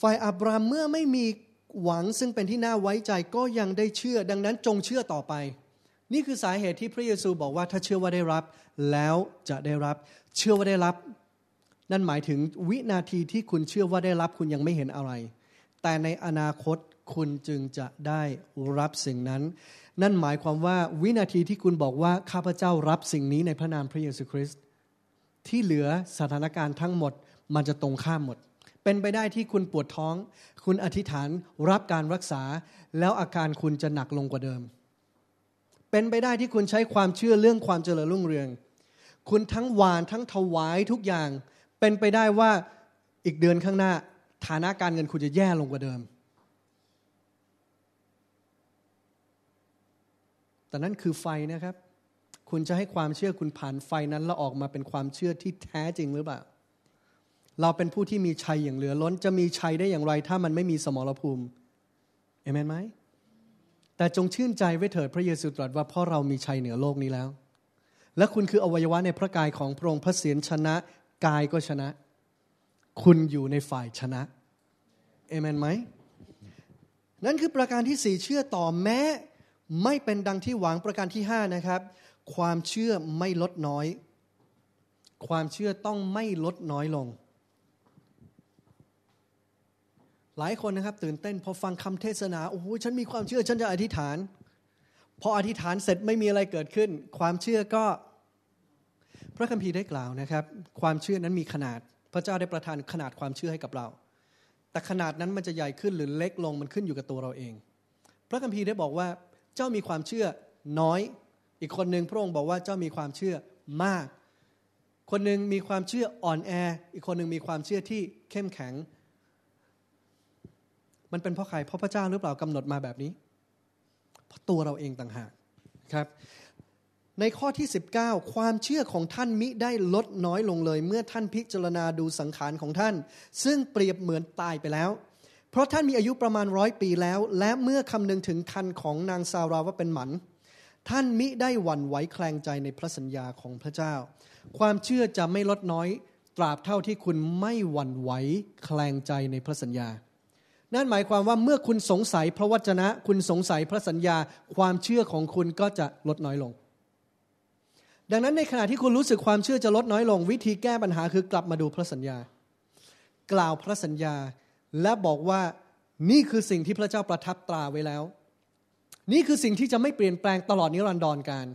ฝ่ายอับรามเมื่อไม่มีหวังซึ่งเป็นที่น่าไว้ใจก็ยังได้เชื่อ ดังนั้นจงเชื่อต่อไป นี่คือสาเหตุที่พระเยซูบอกว่า ถ้าเชื่อว่าได้รับ แล้วจะได้รับ เชื่อว่าได้รับ นั่นหมายถึงวินาทีที่คุณเชื่อว่าได้รับ คุณยังไม่เห็นอะไร แต่ในอนาคตคุณจึงจะได้รับสิ่งนั้น นั่นหมายความว่าวินาทีที่คุณบอกว่าข้าพเจ้ารับสิ่งนี้ในพระนามพระเยซูคริสต์ ที่เหลือสถานการณ์ทั้งหมดมันจะตรงข้ามหมด เป็นไปได้ที่คุณปวดท้อง คุณอธิษฐานรับการรักษา แล้วอาการคุณจะหนักลงกว่าเดิม เป็นไปได้ที่คุณใช้ความเชื่อเรื่องความเจริญรุ่งเรือง คุณทั้งหวานทั้งถวายทุกอย่าง เป็นไปได้ว่าอีกเดือนข้างหน้าฐานะการเงินคุณจะแย่ลงกว่าเดิมแต่นั่นคือไฟนะครับ คุณจะให้ความเชื่อคุณผ่านไฟนั้น แล้วออกมาเป็นความเชื่อที่แท้จริงหรือเปล่า เราเป็นผู้ที่มีชัยอย่างเหลือล้นจะมีชัยได้อย่างไร ถ้ามันไม่มีสมรภูมิ เอเมนไหมแต่จงชื่นใจไว้เถิดพระเยซูตรัสว่าพ่อเรามีชัยเหนือโลกนี้แล้ว และคุณคืออวัยวะในพระกายของพระองค์พระเศียรชนะกายก็ชนะ คุณอยู่ในฝ่ายชนะ เอเมนไหม นั่นคือประการที่สี่เชื่อต่อแม้ไม่เป็นดังที่หวังประการที่ 5 นะครับ ความเชื่อไม่ลดน้อย ความเชื่อต้องไม่ลดน้อยลง หลายคนนะครับ ตื่นเต้นพอฟังคำเทศนาโอ้โหฉันมีความเชื่อฉันจะอธิษฐานพออธิษฐานเสร็จไม่มีอะไรเกิดขึ้น ความเชื่อก็ พระคัมภีร์ได้กล่าวนะครับ ความเชื่อนั้นมีขนาด พระเจ้าได้ประทานขนาดความเชื่อให้กับเรา แต่ขนาดนั้นมันจะใหญ่ขึ้นหรือเล็กลง มันขึ้นอยู่กับตัวเราเอง พระคัมภีร์ได้บอกว่าเจ้ามีความเชื่อน้อย อีกคนหนึ่งพระองค์บอกว่าเจ้ามีความเชื่อมาก คนหนึ่งมีความเชื่ออ่อนแอ อีกคนหนึ่งมีความเชื่อที่เข้มแข็ง มันเป็นเพราะใคร เพราะพระเจ้าหรือเปล่ากำหนดมาแบบนี้ เพราะตัวเราเองต่างหาก ครับ ในข้อที่ 19 ความเชื่อของท่านมิได้ลดน้อยลงเลย เมื่อท่านพิจารณาดูสังขารของท่าน ซึ่งเปรียบเหมือนตายไปแล้วเพราะท่านมีอายุประมาณร้อยปีแล้ว และเมื่อคำนึงถึงคันของนางซาราว่าเป็นหมันท่านมิได้หวั่นไหวแคลงใจในพระสัญญาของพระเจ้า ความเชื่อจะไม่ลดน้อยตราบเท่าที่คุณไม่หวั่นไหวแคลงใจในพระสัญญา นั่นหมายความว่าเมื่อคุณสงสัยพระวจนะ คุณสงสัยพระสัญญา ความเชื่อของคุณก็จะลดน้อยลง ดังนั้นในขณะที่คุณรู้สึกความเชื่อจะลดน้อยลงวิธีแก้ปัญหาคือกลับมาดูพระสัญญา กล่าวพระสัญญาและบอกว่านี่คือสิ่งที่พระเจ้าประทับตราไว้แล้ว นี่คือสิ่งที่จะไม่เปลี่ยนแปลงตลอดนิรันดรการ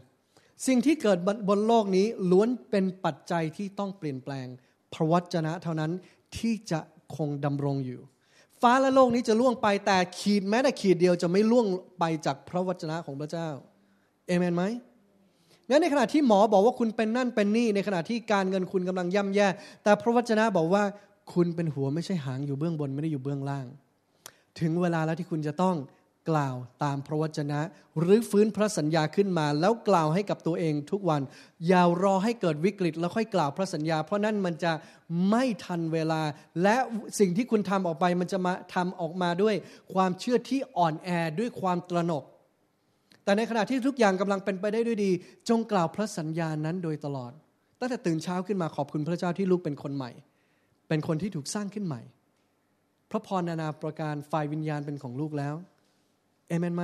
สิ่งที่เกิดบนโลกนี้ล้วนเป็นปัจจัยที่ต้องเปลี่ยนแปลง พระวจนะเท่านั้นที่จะคงดำรงอยู่ ฟ้าและโลกนี้จะล่วงไปแต่ขีดแม้แต่ขีดเดียวจะไม่ล่วงไปจากพระวจนะของพระเจ้าเอเมนไหมงั้นในขณะที่หมอบอกว่าคุณเป็นนั่นเป็นนี่ในขณะที่การเงินคุณกำลังย่ำแย่ แต่พระวจนะบอกว่าคุณเป็นหัวไม่ใช่หางอยู่เบื้องบน ไม่ได้อยู่เบื้องล่าง ถึงเวลาแล้วที่คุณจะต้องกล่าวตามพระวจนะ หรือฟื้นพระสัญญาขึ้นมาแล้วกล่าวให้กับตัวเอง ทุกวันอย่ารอให้เกิดวิกฤต แล้วค่อยกล่าวพระสัญญา เพราะนั่นมันจะไม่ทันเวลาและสิ่งที่คุณทำออกไปมันจะมาทำออกมาด้วยความเชื่อที่อ่อนแอด้วยความตระหนก แต่ในขณะที่ทุกอย่างกำลังเป็นไปได้ด้วยดี จงกล่าวพระสัญญานั้นโดยตลอดตั้งแต่ตื่นเช้าขึ้นมาขอบคุณพระเจ้าที่ลูกเป็นคนใหม่เป็นคนที่ถูกสร้างขึ้นใหม่พระพรนานาประการฝ่ายวิญญาณเป็นของลูกแล้ว เอเมนไหม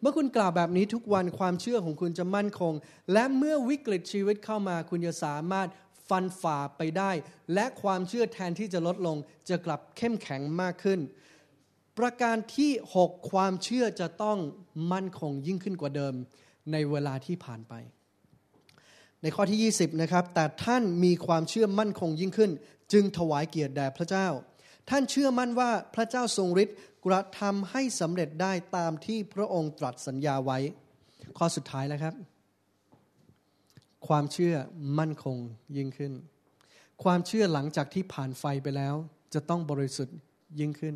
เมื่อคุณกล่าวแบบนี้ทุกวันความเชื่อของคุณจะมั่นคง และเมื่อวิกฤตชีวิตเข้ามา คุณจะสามารถฟันฝ่าไปได้ และความเชื่อแทนที่จะลดลง จะกลับเข้มแข็งมากขึ้น ประการที่ 6 ความเชื่อจะต้องมั่นคงยิ่งขึ้นกว่าเดิมในเวลาที่ผ่านไปในข้อที่ 20นะครับแต่ท่านมีความเชื่อมั่นคงยิ่งขึ้น จึงถวายเกียรติแด่พระเจ้า ท่านเชื่อมั่นว่าพระเจ้าทรงฤทธิ์กระทำให้สำเร็จได้ตามที่พระองค์ตรัสสัญญาไว้ ข้อสุดท้ายแล้วครับ ความเชื่อมั่นคงยิ่งขึ้น ความเชื่อหลังจากที่ผ่านไฟไปแล้ว จะต้องบริสุทธิ์ยิ่งขึ้น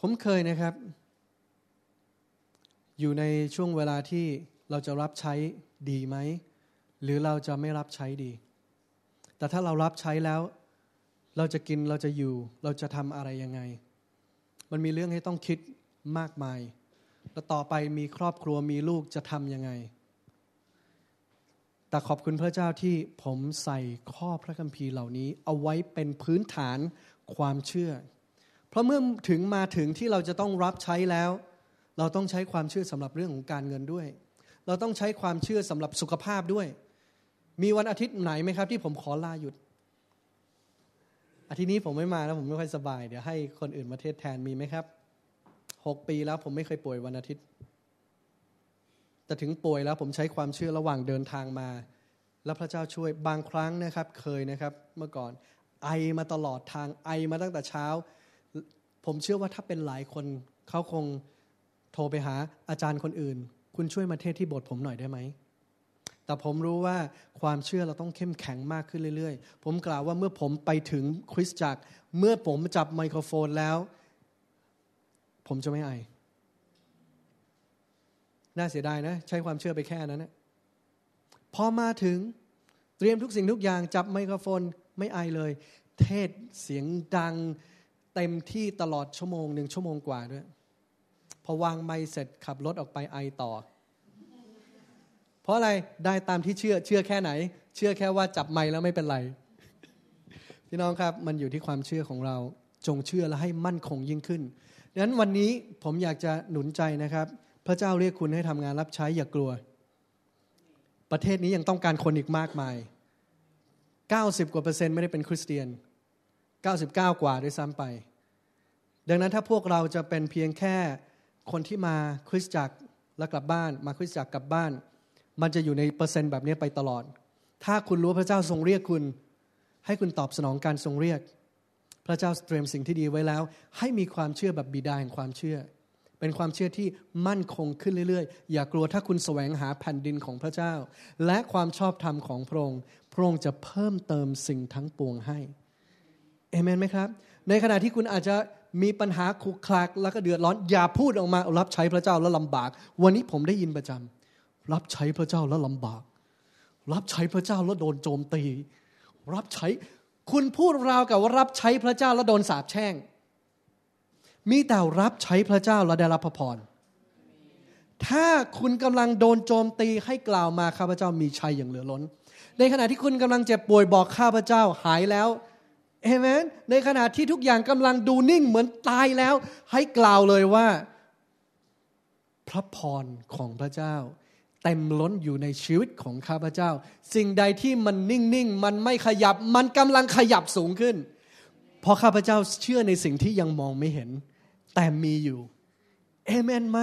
ผมเคยนะครับ อยู่ในช่วงเวลาที่เราจะรับใช้ดีไหมหรือเราจะไม่รับใช้ดี แต่ถ้าเรารับใช้แล้ว เราจะกิน เราจะอยู่ เราจะทำอะไรยังไง มันมีเรื่องให้ต้องคิดมากมายแล้วต่อไปมีครอบครัวมีลูกจะทำยังไง แต่ขอบคุณพระเจ้าที่ผมใส่ข้อพระคัมภีร์เหล่านี้ เอาไว้เป็นพื้นฐานความเชื่อ เพราะเมื่อถึงมาถึงที่เราจะต้องรับใช้แล้ว เราต้องใช้ความเชื่อสำหรับเรื่องของการเงินด้วย เราต้องใช้ความเชื่อสำหรับสุขภาพด้วยมีวันอาทิตย์ไหนไหมครับ ที่ผมขอลาหยุดอาทิตย์นี้ผมไม่มาแล้ว ผมไม่ค่อยสบายเดี๋ยว ให้คนอื่นมาเทศแทนมีไหมครับหกปีแล้วผมไม่เคยป่วยวันอาทิตย์ แต่ถึงป่วยแล้วผมใช้ความเชื่อระหว่างเดินทางมา แล้วพระเจ้าช่วยบางครั้งนะครับ เคยนะครับ เมื่อก่อนไอมาตลอดทางไอมาตั้งแต่เช้า ผมเชื่อว่าถ้าเป็นหลายคนเขาคงโทรไปหาอาจารย์คนอื่น คุณช่วยมาเทศที่โบสถ์ผมหน่อยได้ไหมแต่ผมรู้ว่าความเชื่อเราต้องเข้มแข็งมากขึ้นเรื่อย ๆ ผมกล่าวว่าเมื่อผมไปถึงคริสตจักรเมื่อผมจับไมโครโฟนแล้ว ผมจะไม่อายน่าเสียดายนะใช้ความเชื่อไปแค่นั้นนะพอมาถึง เตรียมทุกสิ่งทุกอย่างจับไมโครโฟนไม่อายเลย เทศเสียงดัง เต็มที่ตลอดชั่วโมงหนึ่งชั่วโมงกว่าด้วยพอวางไมเสร็จขับรถออกไปไอต่อพราะอะไรได้ตามที่เชื่อเชื่อแค่ไหน เชื่อแค่ว่าจับไม้แล้วไม่เป็นไรพี่น้องครับมันอยู่ที่ความเชื่อของเราจงเชื่อและให้มั่นคงยิ่งขึ้นดังนั้นวันนี้ผมอยากจะหนุนใจนะครับ พระเจ้าเรียกคุณให้ทำงานรับใช้อย่ากลัว ประเทศนี้ยังต้องการคนอีกมากมาย 90กว่าเปอร์เซ็นต์ไม่ได้เป็นคริสเตียน 99 กว่าด้วยซ้ำไป ดังนั้นถ้าพวกเราจะเป็นเพียงแค่คนที่มาคริสตจักรแล้วกลับบ้าน มาคริสตจักรกลับบ้านมันจะอยู่ในเปอร์เซ็นต์แบบนี้ไปตลอด ถ้าคุณรู้พระเจ้าทรงเรียกคุณ ให้คุณตอบสนองการทรงเรียก พระเจ้าเตรียมสิ่งที่ดีไว้แล้ว ให้มีความเชื่อแบบบิดาแห่งความเชื่อ เป็นความเชื่อที่มั่นคงขึ้นเรื่อยๆ อย่ากลัวถ้าคุณแสวงหาแผ่นดินของพระเจ้า และความชอบธรรมของพระองค์ พระองค์จะเพิ่มเติมสิ่งทั้งปวงให้เอเมนไหมครับ ในขณะที่คุณอาจจะมีปัญหาคุกคลักแล้วก็เดือดร้อน อย่าพูดออกมารับใช้พระเจ้าแล้วลำบาก วันนี้ผมได้ยินประจำรับใช้พระเจ้าแล้วลำบาก รับใช้พระเจ้าแล้วโดนโจมตี รับใช้ คุณพูดราวกับว่ารับใช้พระเจ้าแล้วโดนสาปแช่ง มีแต่รับใช้พระเจ้าแล้วได้รับพระพร ถ้าคุณกำลังโดนโจมตีให้กล่าวมาข้าพเจ้ามีชัยอย่างเหลือล้น ในขณะที่คุณกำลังเจ็บป่วยบอกข้าพเจ้าหายแล้วเอเมนในขณะที่ทุกอย่างกำลังดูนิ่งเหมือนตายแล้ว ให้กล่าวเลยว่า พระพรของพระเจ้าเต็มล้นอยู่ในชีวิตของข้าพเจ้า สิ่งใดที่มันนิ่งๆมันไม่ขยับมันกำลังขยับสูงขึ้นเพราะข้าพเจ้าเชื่อในสิ่งที่ยังมองไม่เห็น แต่มีอยู่เอเมนไหม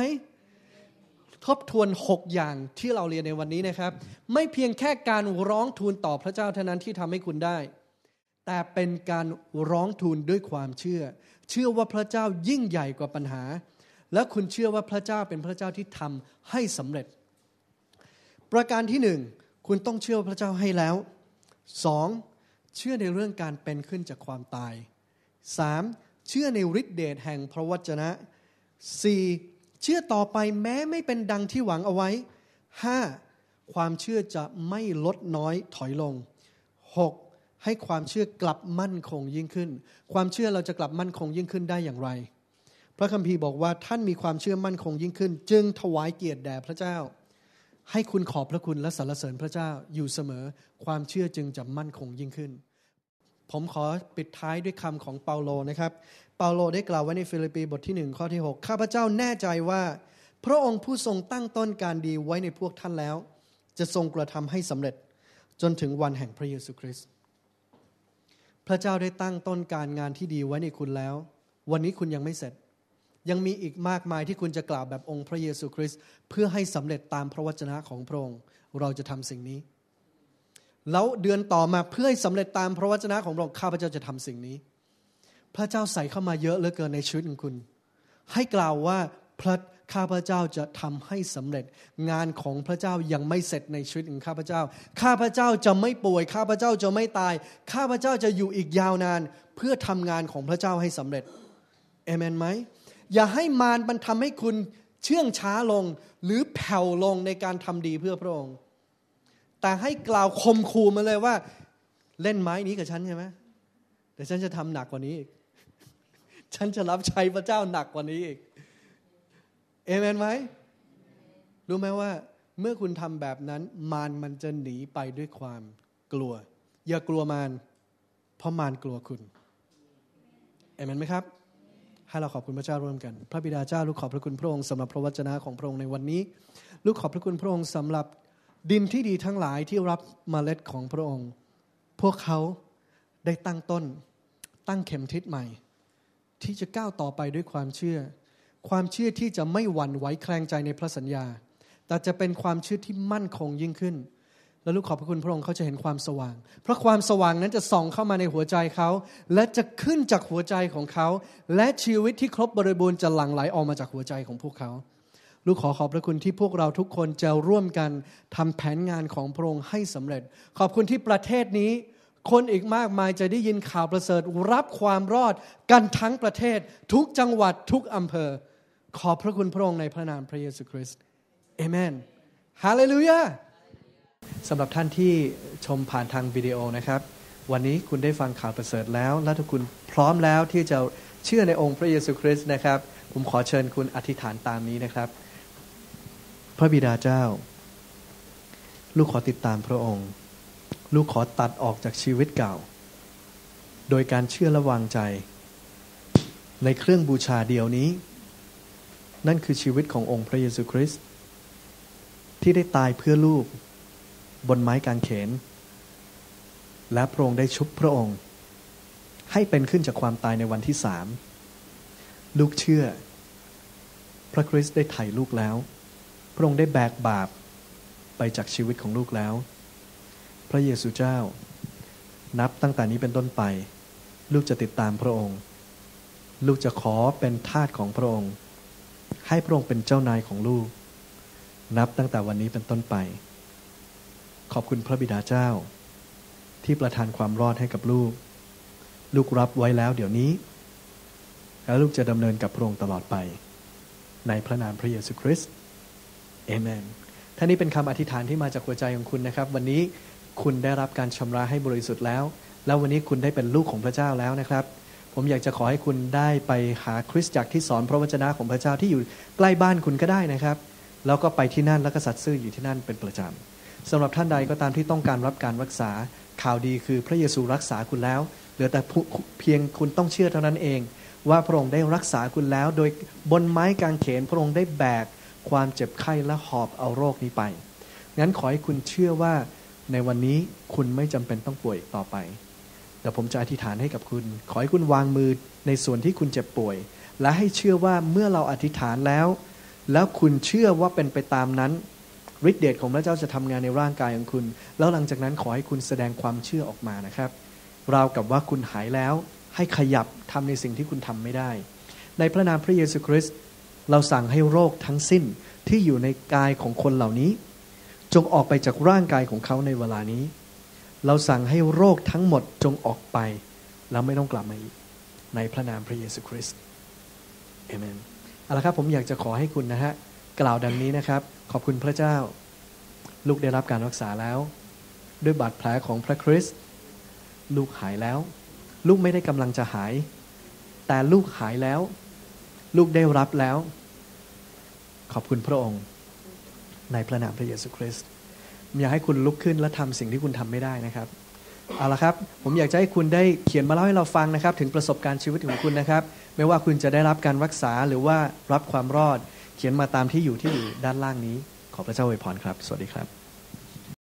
ทบทวน 6 อย่างที่เราเรียนในวันนี้นะครับ ไม่เพียงแค่การร้องทูลต่อ พระเจ้าเท่านั้นที่ทำให้คุณได้ แต่เป็นการร้องทูลด้วยความเชื่อ เชื่อว่าพระเจ้ายิ่งใหญ่กว่าปัญหา และคุณเชื่อว่าพระเจ้าเป็นพระเจ้าที่ทำให้สำเร็จประการที่หนึ่งคุณต้องเชื่อพระเจ้าให้แล้วสองเชื่อในเรื่องการเป็นขึ้นจากความตายสามเชื่อในฤทธิเดชแห่งพระวจนะสี่เชื่อต่อไปแม้ไม่เป็นดังที่หวังเอาไว้ห้าความเชื่อจะไม่ลดน้อยถอยลงหกให้ความเชื่อกลับมั่นคงยิ่งขึ้น ความเชื่อเราจะกลับมั่นคงยิ่งขึ้นได้อย่างไร พระคัมภีร์บอกว่าท่านมีความเชื่อมั่นคงยิ่งขึ้น จึงถวายเกียรติแด่พระเจ้าให้คุณขอบพระคุณและสรรเสริญพระเจ้าอยู่เสมอ ความเชื่อจึงจะมั่นคงยิ่งขึ้น ผมขอปิดท้ายด้วยคำของเปาโลนะครับ เปาโลได้กล่าวไว้ในฟิลิปปีบทที่หนึ่งข้อที่ 6 ข้าพเจ้าแน่ใจว่า พระองค์ผู้ทรงตั้งต้นการดีไว้ในพวกท่านแล้ว จะทรงกระทำให้สำเร็จจนถึงวันแห่งพระเยซูคริสต์พระเจ้าได้ตั้งต้นการงานที่ดีไว้ในคุณแล้ว วันนี้คุณยังไม่เสร็จยังมีอีกมากมายที่คุณจะกล่าวแบบองค์พระเยซูคริสต์เพื่อให้สำเร็จตามพระวจนะของพระองค์ เราจะทำสิ่งนี้แล้ว เดือนต่อมาเพื่อให้สำเร็จตามพระวจนะของพระองค์ข้าพเจ้าจะทำสิ่งนี้ พระเจ้าใส่เข้ามาเยอะเหลือเกินในชีวิตของคุณ ให้กล่าวว่าพระข้าพเจ้าจะทำให้สำเร็จงานของพระเจ้ายังไม่เสร็จในชีวิตของข้าพเจ้า ข้าพเจ้าจะไม่ป่วย ข้าพเจ้าจะไม่ตาย ข้าพเจ้าจะอยู่อีกยาวนานเพื่อทำงานของพระเจ้าให้สำเร็จเอเมนไหมอย่าให้มารมันทำให้คุณเชื่องช้าลงหรือแผ่วลงในการทำดีเพื่อพระองค์แต่ให้กล่าวคมคูมาเลยว่า เล่นไม้นี้กับฉันใช่ไหมเดี๋ยวฉันจะทำหนักกว่านี้อีก ฉันจะรับใช้พระเจ้าหนักกว่านี้อีก เอเมนไหมรู้ไหมว่า เมื่อคุณทำแบบนั้น มารมันจะหนีไปด้วยความกลัว อย่ากลัวมารเพราะมารกลัวคุณเอเมนไหมครับให้เราขอบคุณพระเจ้าร่วมกัน พระบิดาเจ้าลูกขอบพระคุณพระองค์สำหรับพระวจนะของพระองค์ในวันนี้ ลูกขอบพระคุณพระองค์สำหรับดินที่ดีทั้งหลายที่รับมเมล็ดของพระองค์ พวกเขาได้ตั้งต้นตั้งเข็มทิศใหม่ ที่จะก้าวต่อไปด้วยความเชื่อ ความเชื่อที่จะไม่หวั่นไหวแคลงใจในพระสัญญา แต่จะเป็นความเชื่อที่มั่นคงยิ่งขึ้นแล้วลูกขอบพระคุณพระองค์เขาจะเห็นความสว่างเพราะความสว่างนั้นจะส่องเข้ามาในหัวใจเขา และจะขึ้นจากหัวใจของเขา และชีวิตที่ครบบริบูรณ์จะหลั่งไหลออกมาจากหัวใจของพวกเขา ลูกขอขอบพระคุณที่พวกเราทุกคนจะร่วมกันทำแผนงานของพระองค์ให้สำเร็จ ขอบคุณที่ประเทศนี้ คนอีกมากมายจะได้ยินข่าวประเสริฐรับความรอด กันทั้งประเทศ ทุกจังหวัดทุกอำเภอ ขอบพระคุณพระองค์ในพระนามพระเยซูคริสต์เอเมนฮาเลลูยาสำหรับท่านที่ชมผ่านทางวิดีโอนะครับ วันนี้คุณได้ฟังข่าวประเสริฐแล้ว และทุกคุณพร้อมแล้วที่จะเชื่อในองค์พระเยซูคริสต์นะครับ ผมขอเชิญคุณอธิษฐานตามนี้นะครับ พระบิดาเจ้า ลูกขอติดตามพระองค์ ลูกขอตัดออกจากชีวิตเก่า โดยการเชื่อระวังใจ ในเครื่องบูชาเดียวนี้ นั่นคือชีวิตขององค์พระเยซูคริสต์ที่ได้ตายเพื่อลูกบนไม้กางเขน และพระองค์ได้ชุบพระองค์ ให้เป็นขึ้นจากความตายในวันที่สามลูกเชื่อ พระคริสต์ได้ไถ่ลูกแล้ว พระองค์ได้แบกบาป ไปจากชีวิตของลูกแล้ว พระเยซูเจ้า นับตั้งแต่นี้เป็นต้นไป ลูกจะติดตามพระองค์ ลูกจะขอเป็นทาสของพระองค์ ให้พระองค์เป็นเจ้านายของลูก นับตั้งแต่วันนี้เป็นต้นไปขอบคุณพระบิดาเจ้า ที่ประทานความรอดให้กับลูก ลูกรับไว้แล้วเดี๋ยวนี้ แล้วลูกจะดำเนินกับพระองค์ตลอดไป ในพระนามพระเยซูคริสต์เอเมนท่านี้เป็นคำอธิษฐานที่มาจากหัวใจของคุณนะครับ วันนี้คุณได้รับการชำระให้บริสุทธิ์แล้ว แล้ววันนี้คุณได้เป็นลูกของพระเจ้าแล้วนะครับ ผมอยากจะขอให้คุณได้ไปหาคริสตจักรที่สอนพระวจนะของพระเจ้าที่อยู่ ใกล้บ้านคุณก็ได้นะครับ แล้วก็ไปที่นั่นแล้วก็สัตซ์ซื่ออยู่ที่นั่นเป็นประจำสำหรับท่านใดก็ตามที่ต้องการรับการรักษาข่าวดีคือพระเยซูรักษาคุณแล้วเหลือแต่เพียงคุณต้องเชื่อเท่านั้นเอง ว่าพระองค์ได้รักษาคุณแล้ว โดยบนไม้กางเขน พระองค์ได้แบก ความเจ็บไข้และหอบเอาโรคนี้ไปงั้นขอให้คุณเชื่อว่าในวันนี้คุณไม่จำเป็นต้องป่วยต่อไปแต่ผมจะอธิษฐานให้กับคุณ ขอให้คุณวางมือในส่วนที่คุณเจ็บป่วย และให้เชื่อว่าเมื่อเราอธิษฐานแล้ว แล้วคุณเชื่อว่าเป็นไปตามนั้นฤทธิเดชของพระเจ้าจะทำงานในร่างกายของคุณ แล้วหลังจากนั้นขอให้คุณแสดงความเชื่อออกมานะครับราวกับว่าคุณหายแล้วให้ขยับทำในสิ่งที่คุณทำไม่ได้ ในพระนามพระเยซูคริสต์เราสั่งให้โรคทั้งสิ้นที่อยู่ในกายของคนเหล่านี้ จงออกไปจากร่างกายของเขาในเวลานี้ เราสั่งให้โรคทั้งหมดจงออกไป แล้วไม่ต้องกลับมาอีก ในพระนามพระเยซูคริสต์เอเมนเอาละครับผมอยากจะขอให้คุณนะฮะกล่าวดังนี้นะครับ ขอบคุณพระเจ้า ลูกได้รับการรักษาแล้ว ด้วยบาดแผลของพระคริสต์ ลูกหายแล้ว ลูกไม่ได้กำลังจะหาย แต่ลูกหายแล้ว ลูกได้รับแล้ว ขอบคุณพระองค์ ในพระนามพระเยซูคริสต์อยากให้คุณลุกขึ้นและทำสิ่งที่คุณทำไม่ได้นะครับ เอาละครับ ผมอยากจะให้คุณได้เขียนมาเล่าให้เราฟังนะครับ ถึงประสบการณ์ชีวิตของคุณนะครับ ไม่ว่าคุณจะได้รับการรักษาหรือว่ารับความรอดเขียนมาตามที่อยู่ที่อยู่ด้านล่างนี้ ขอพระเจ้าอวยพรครับ สวัสดีครับ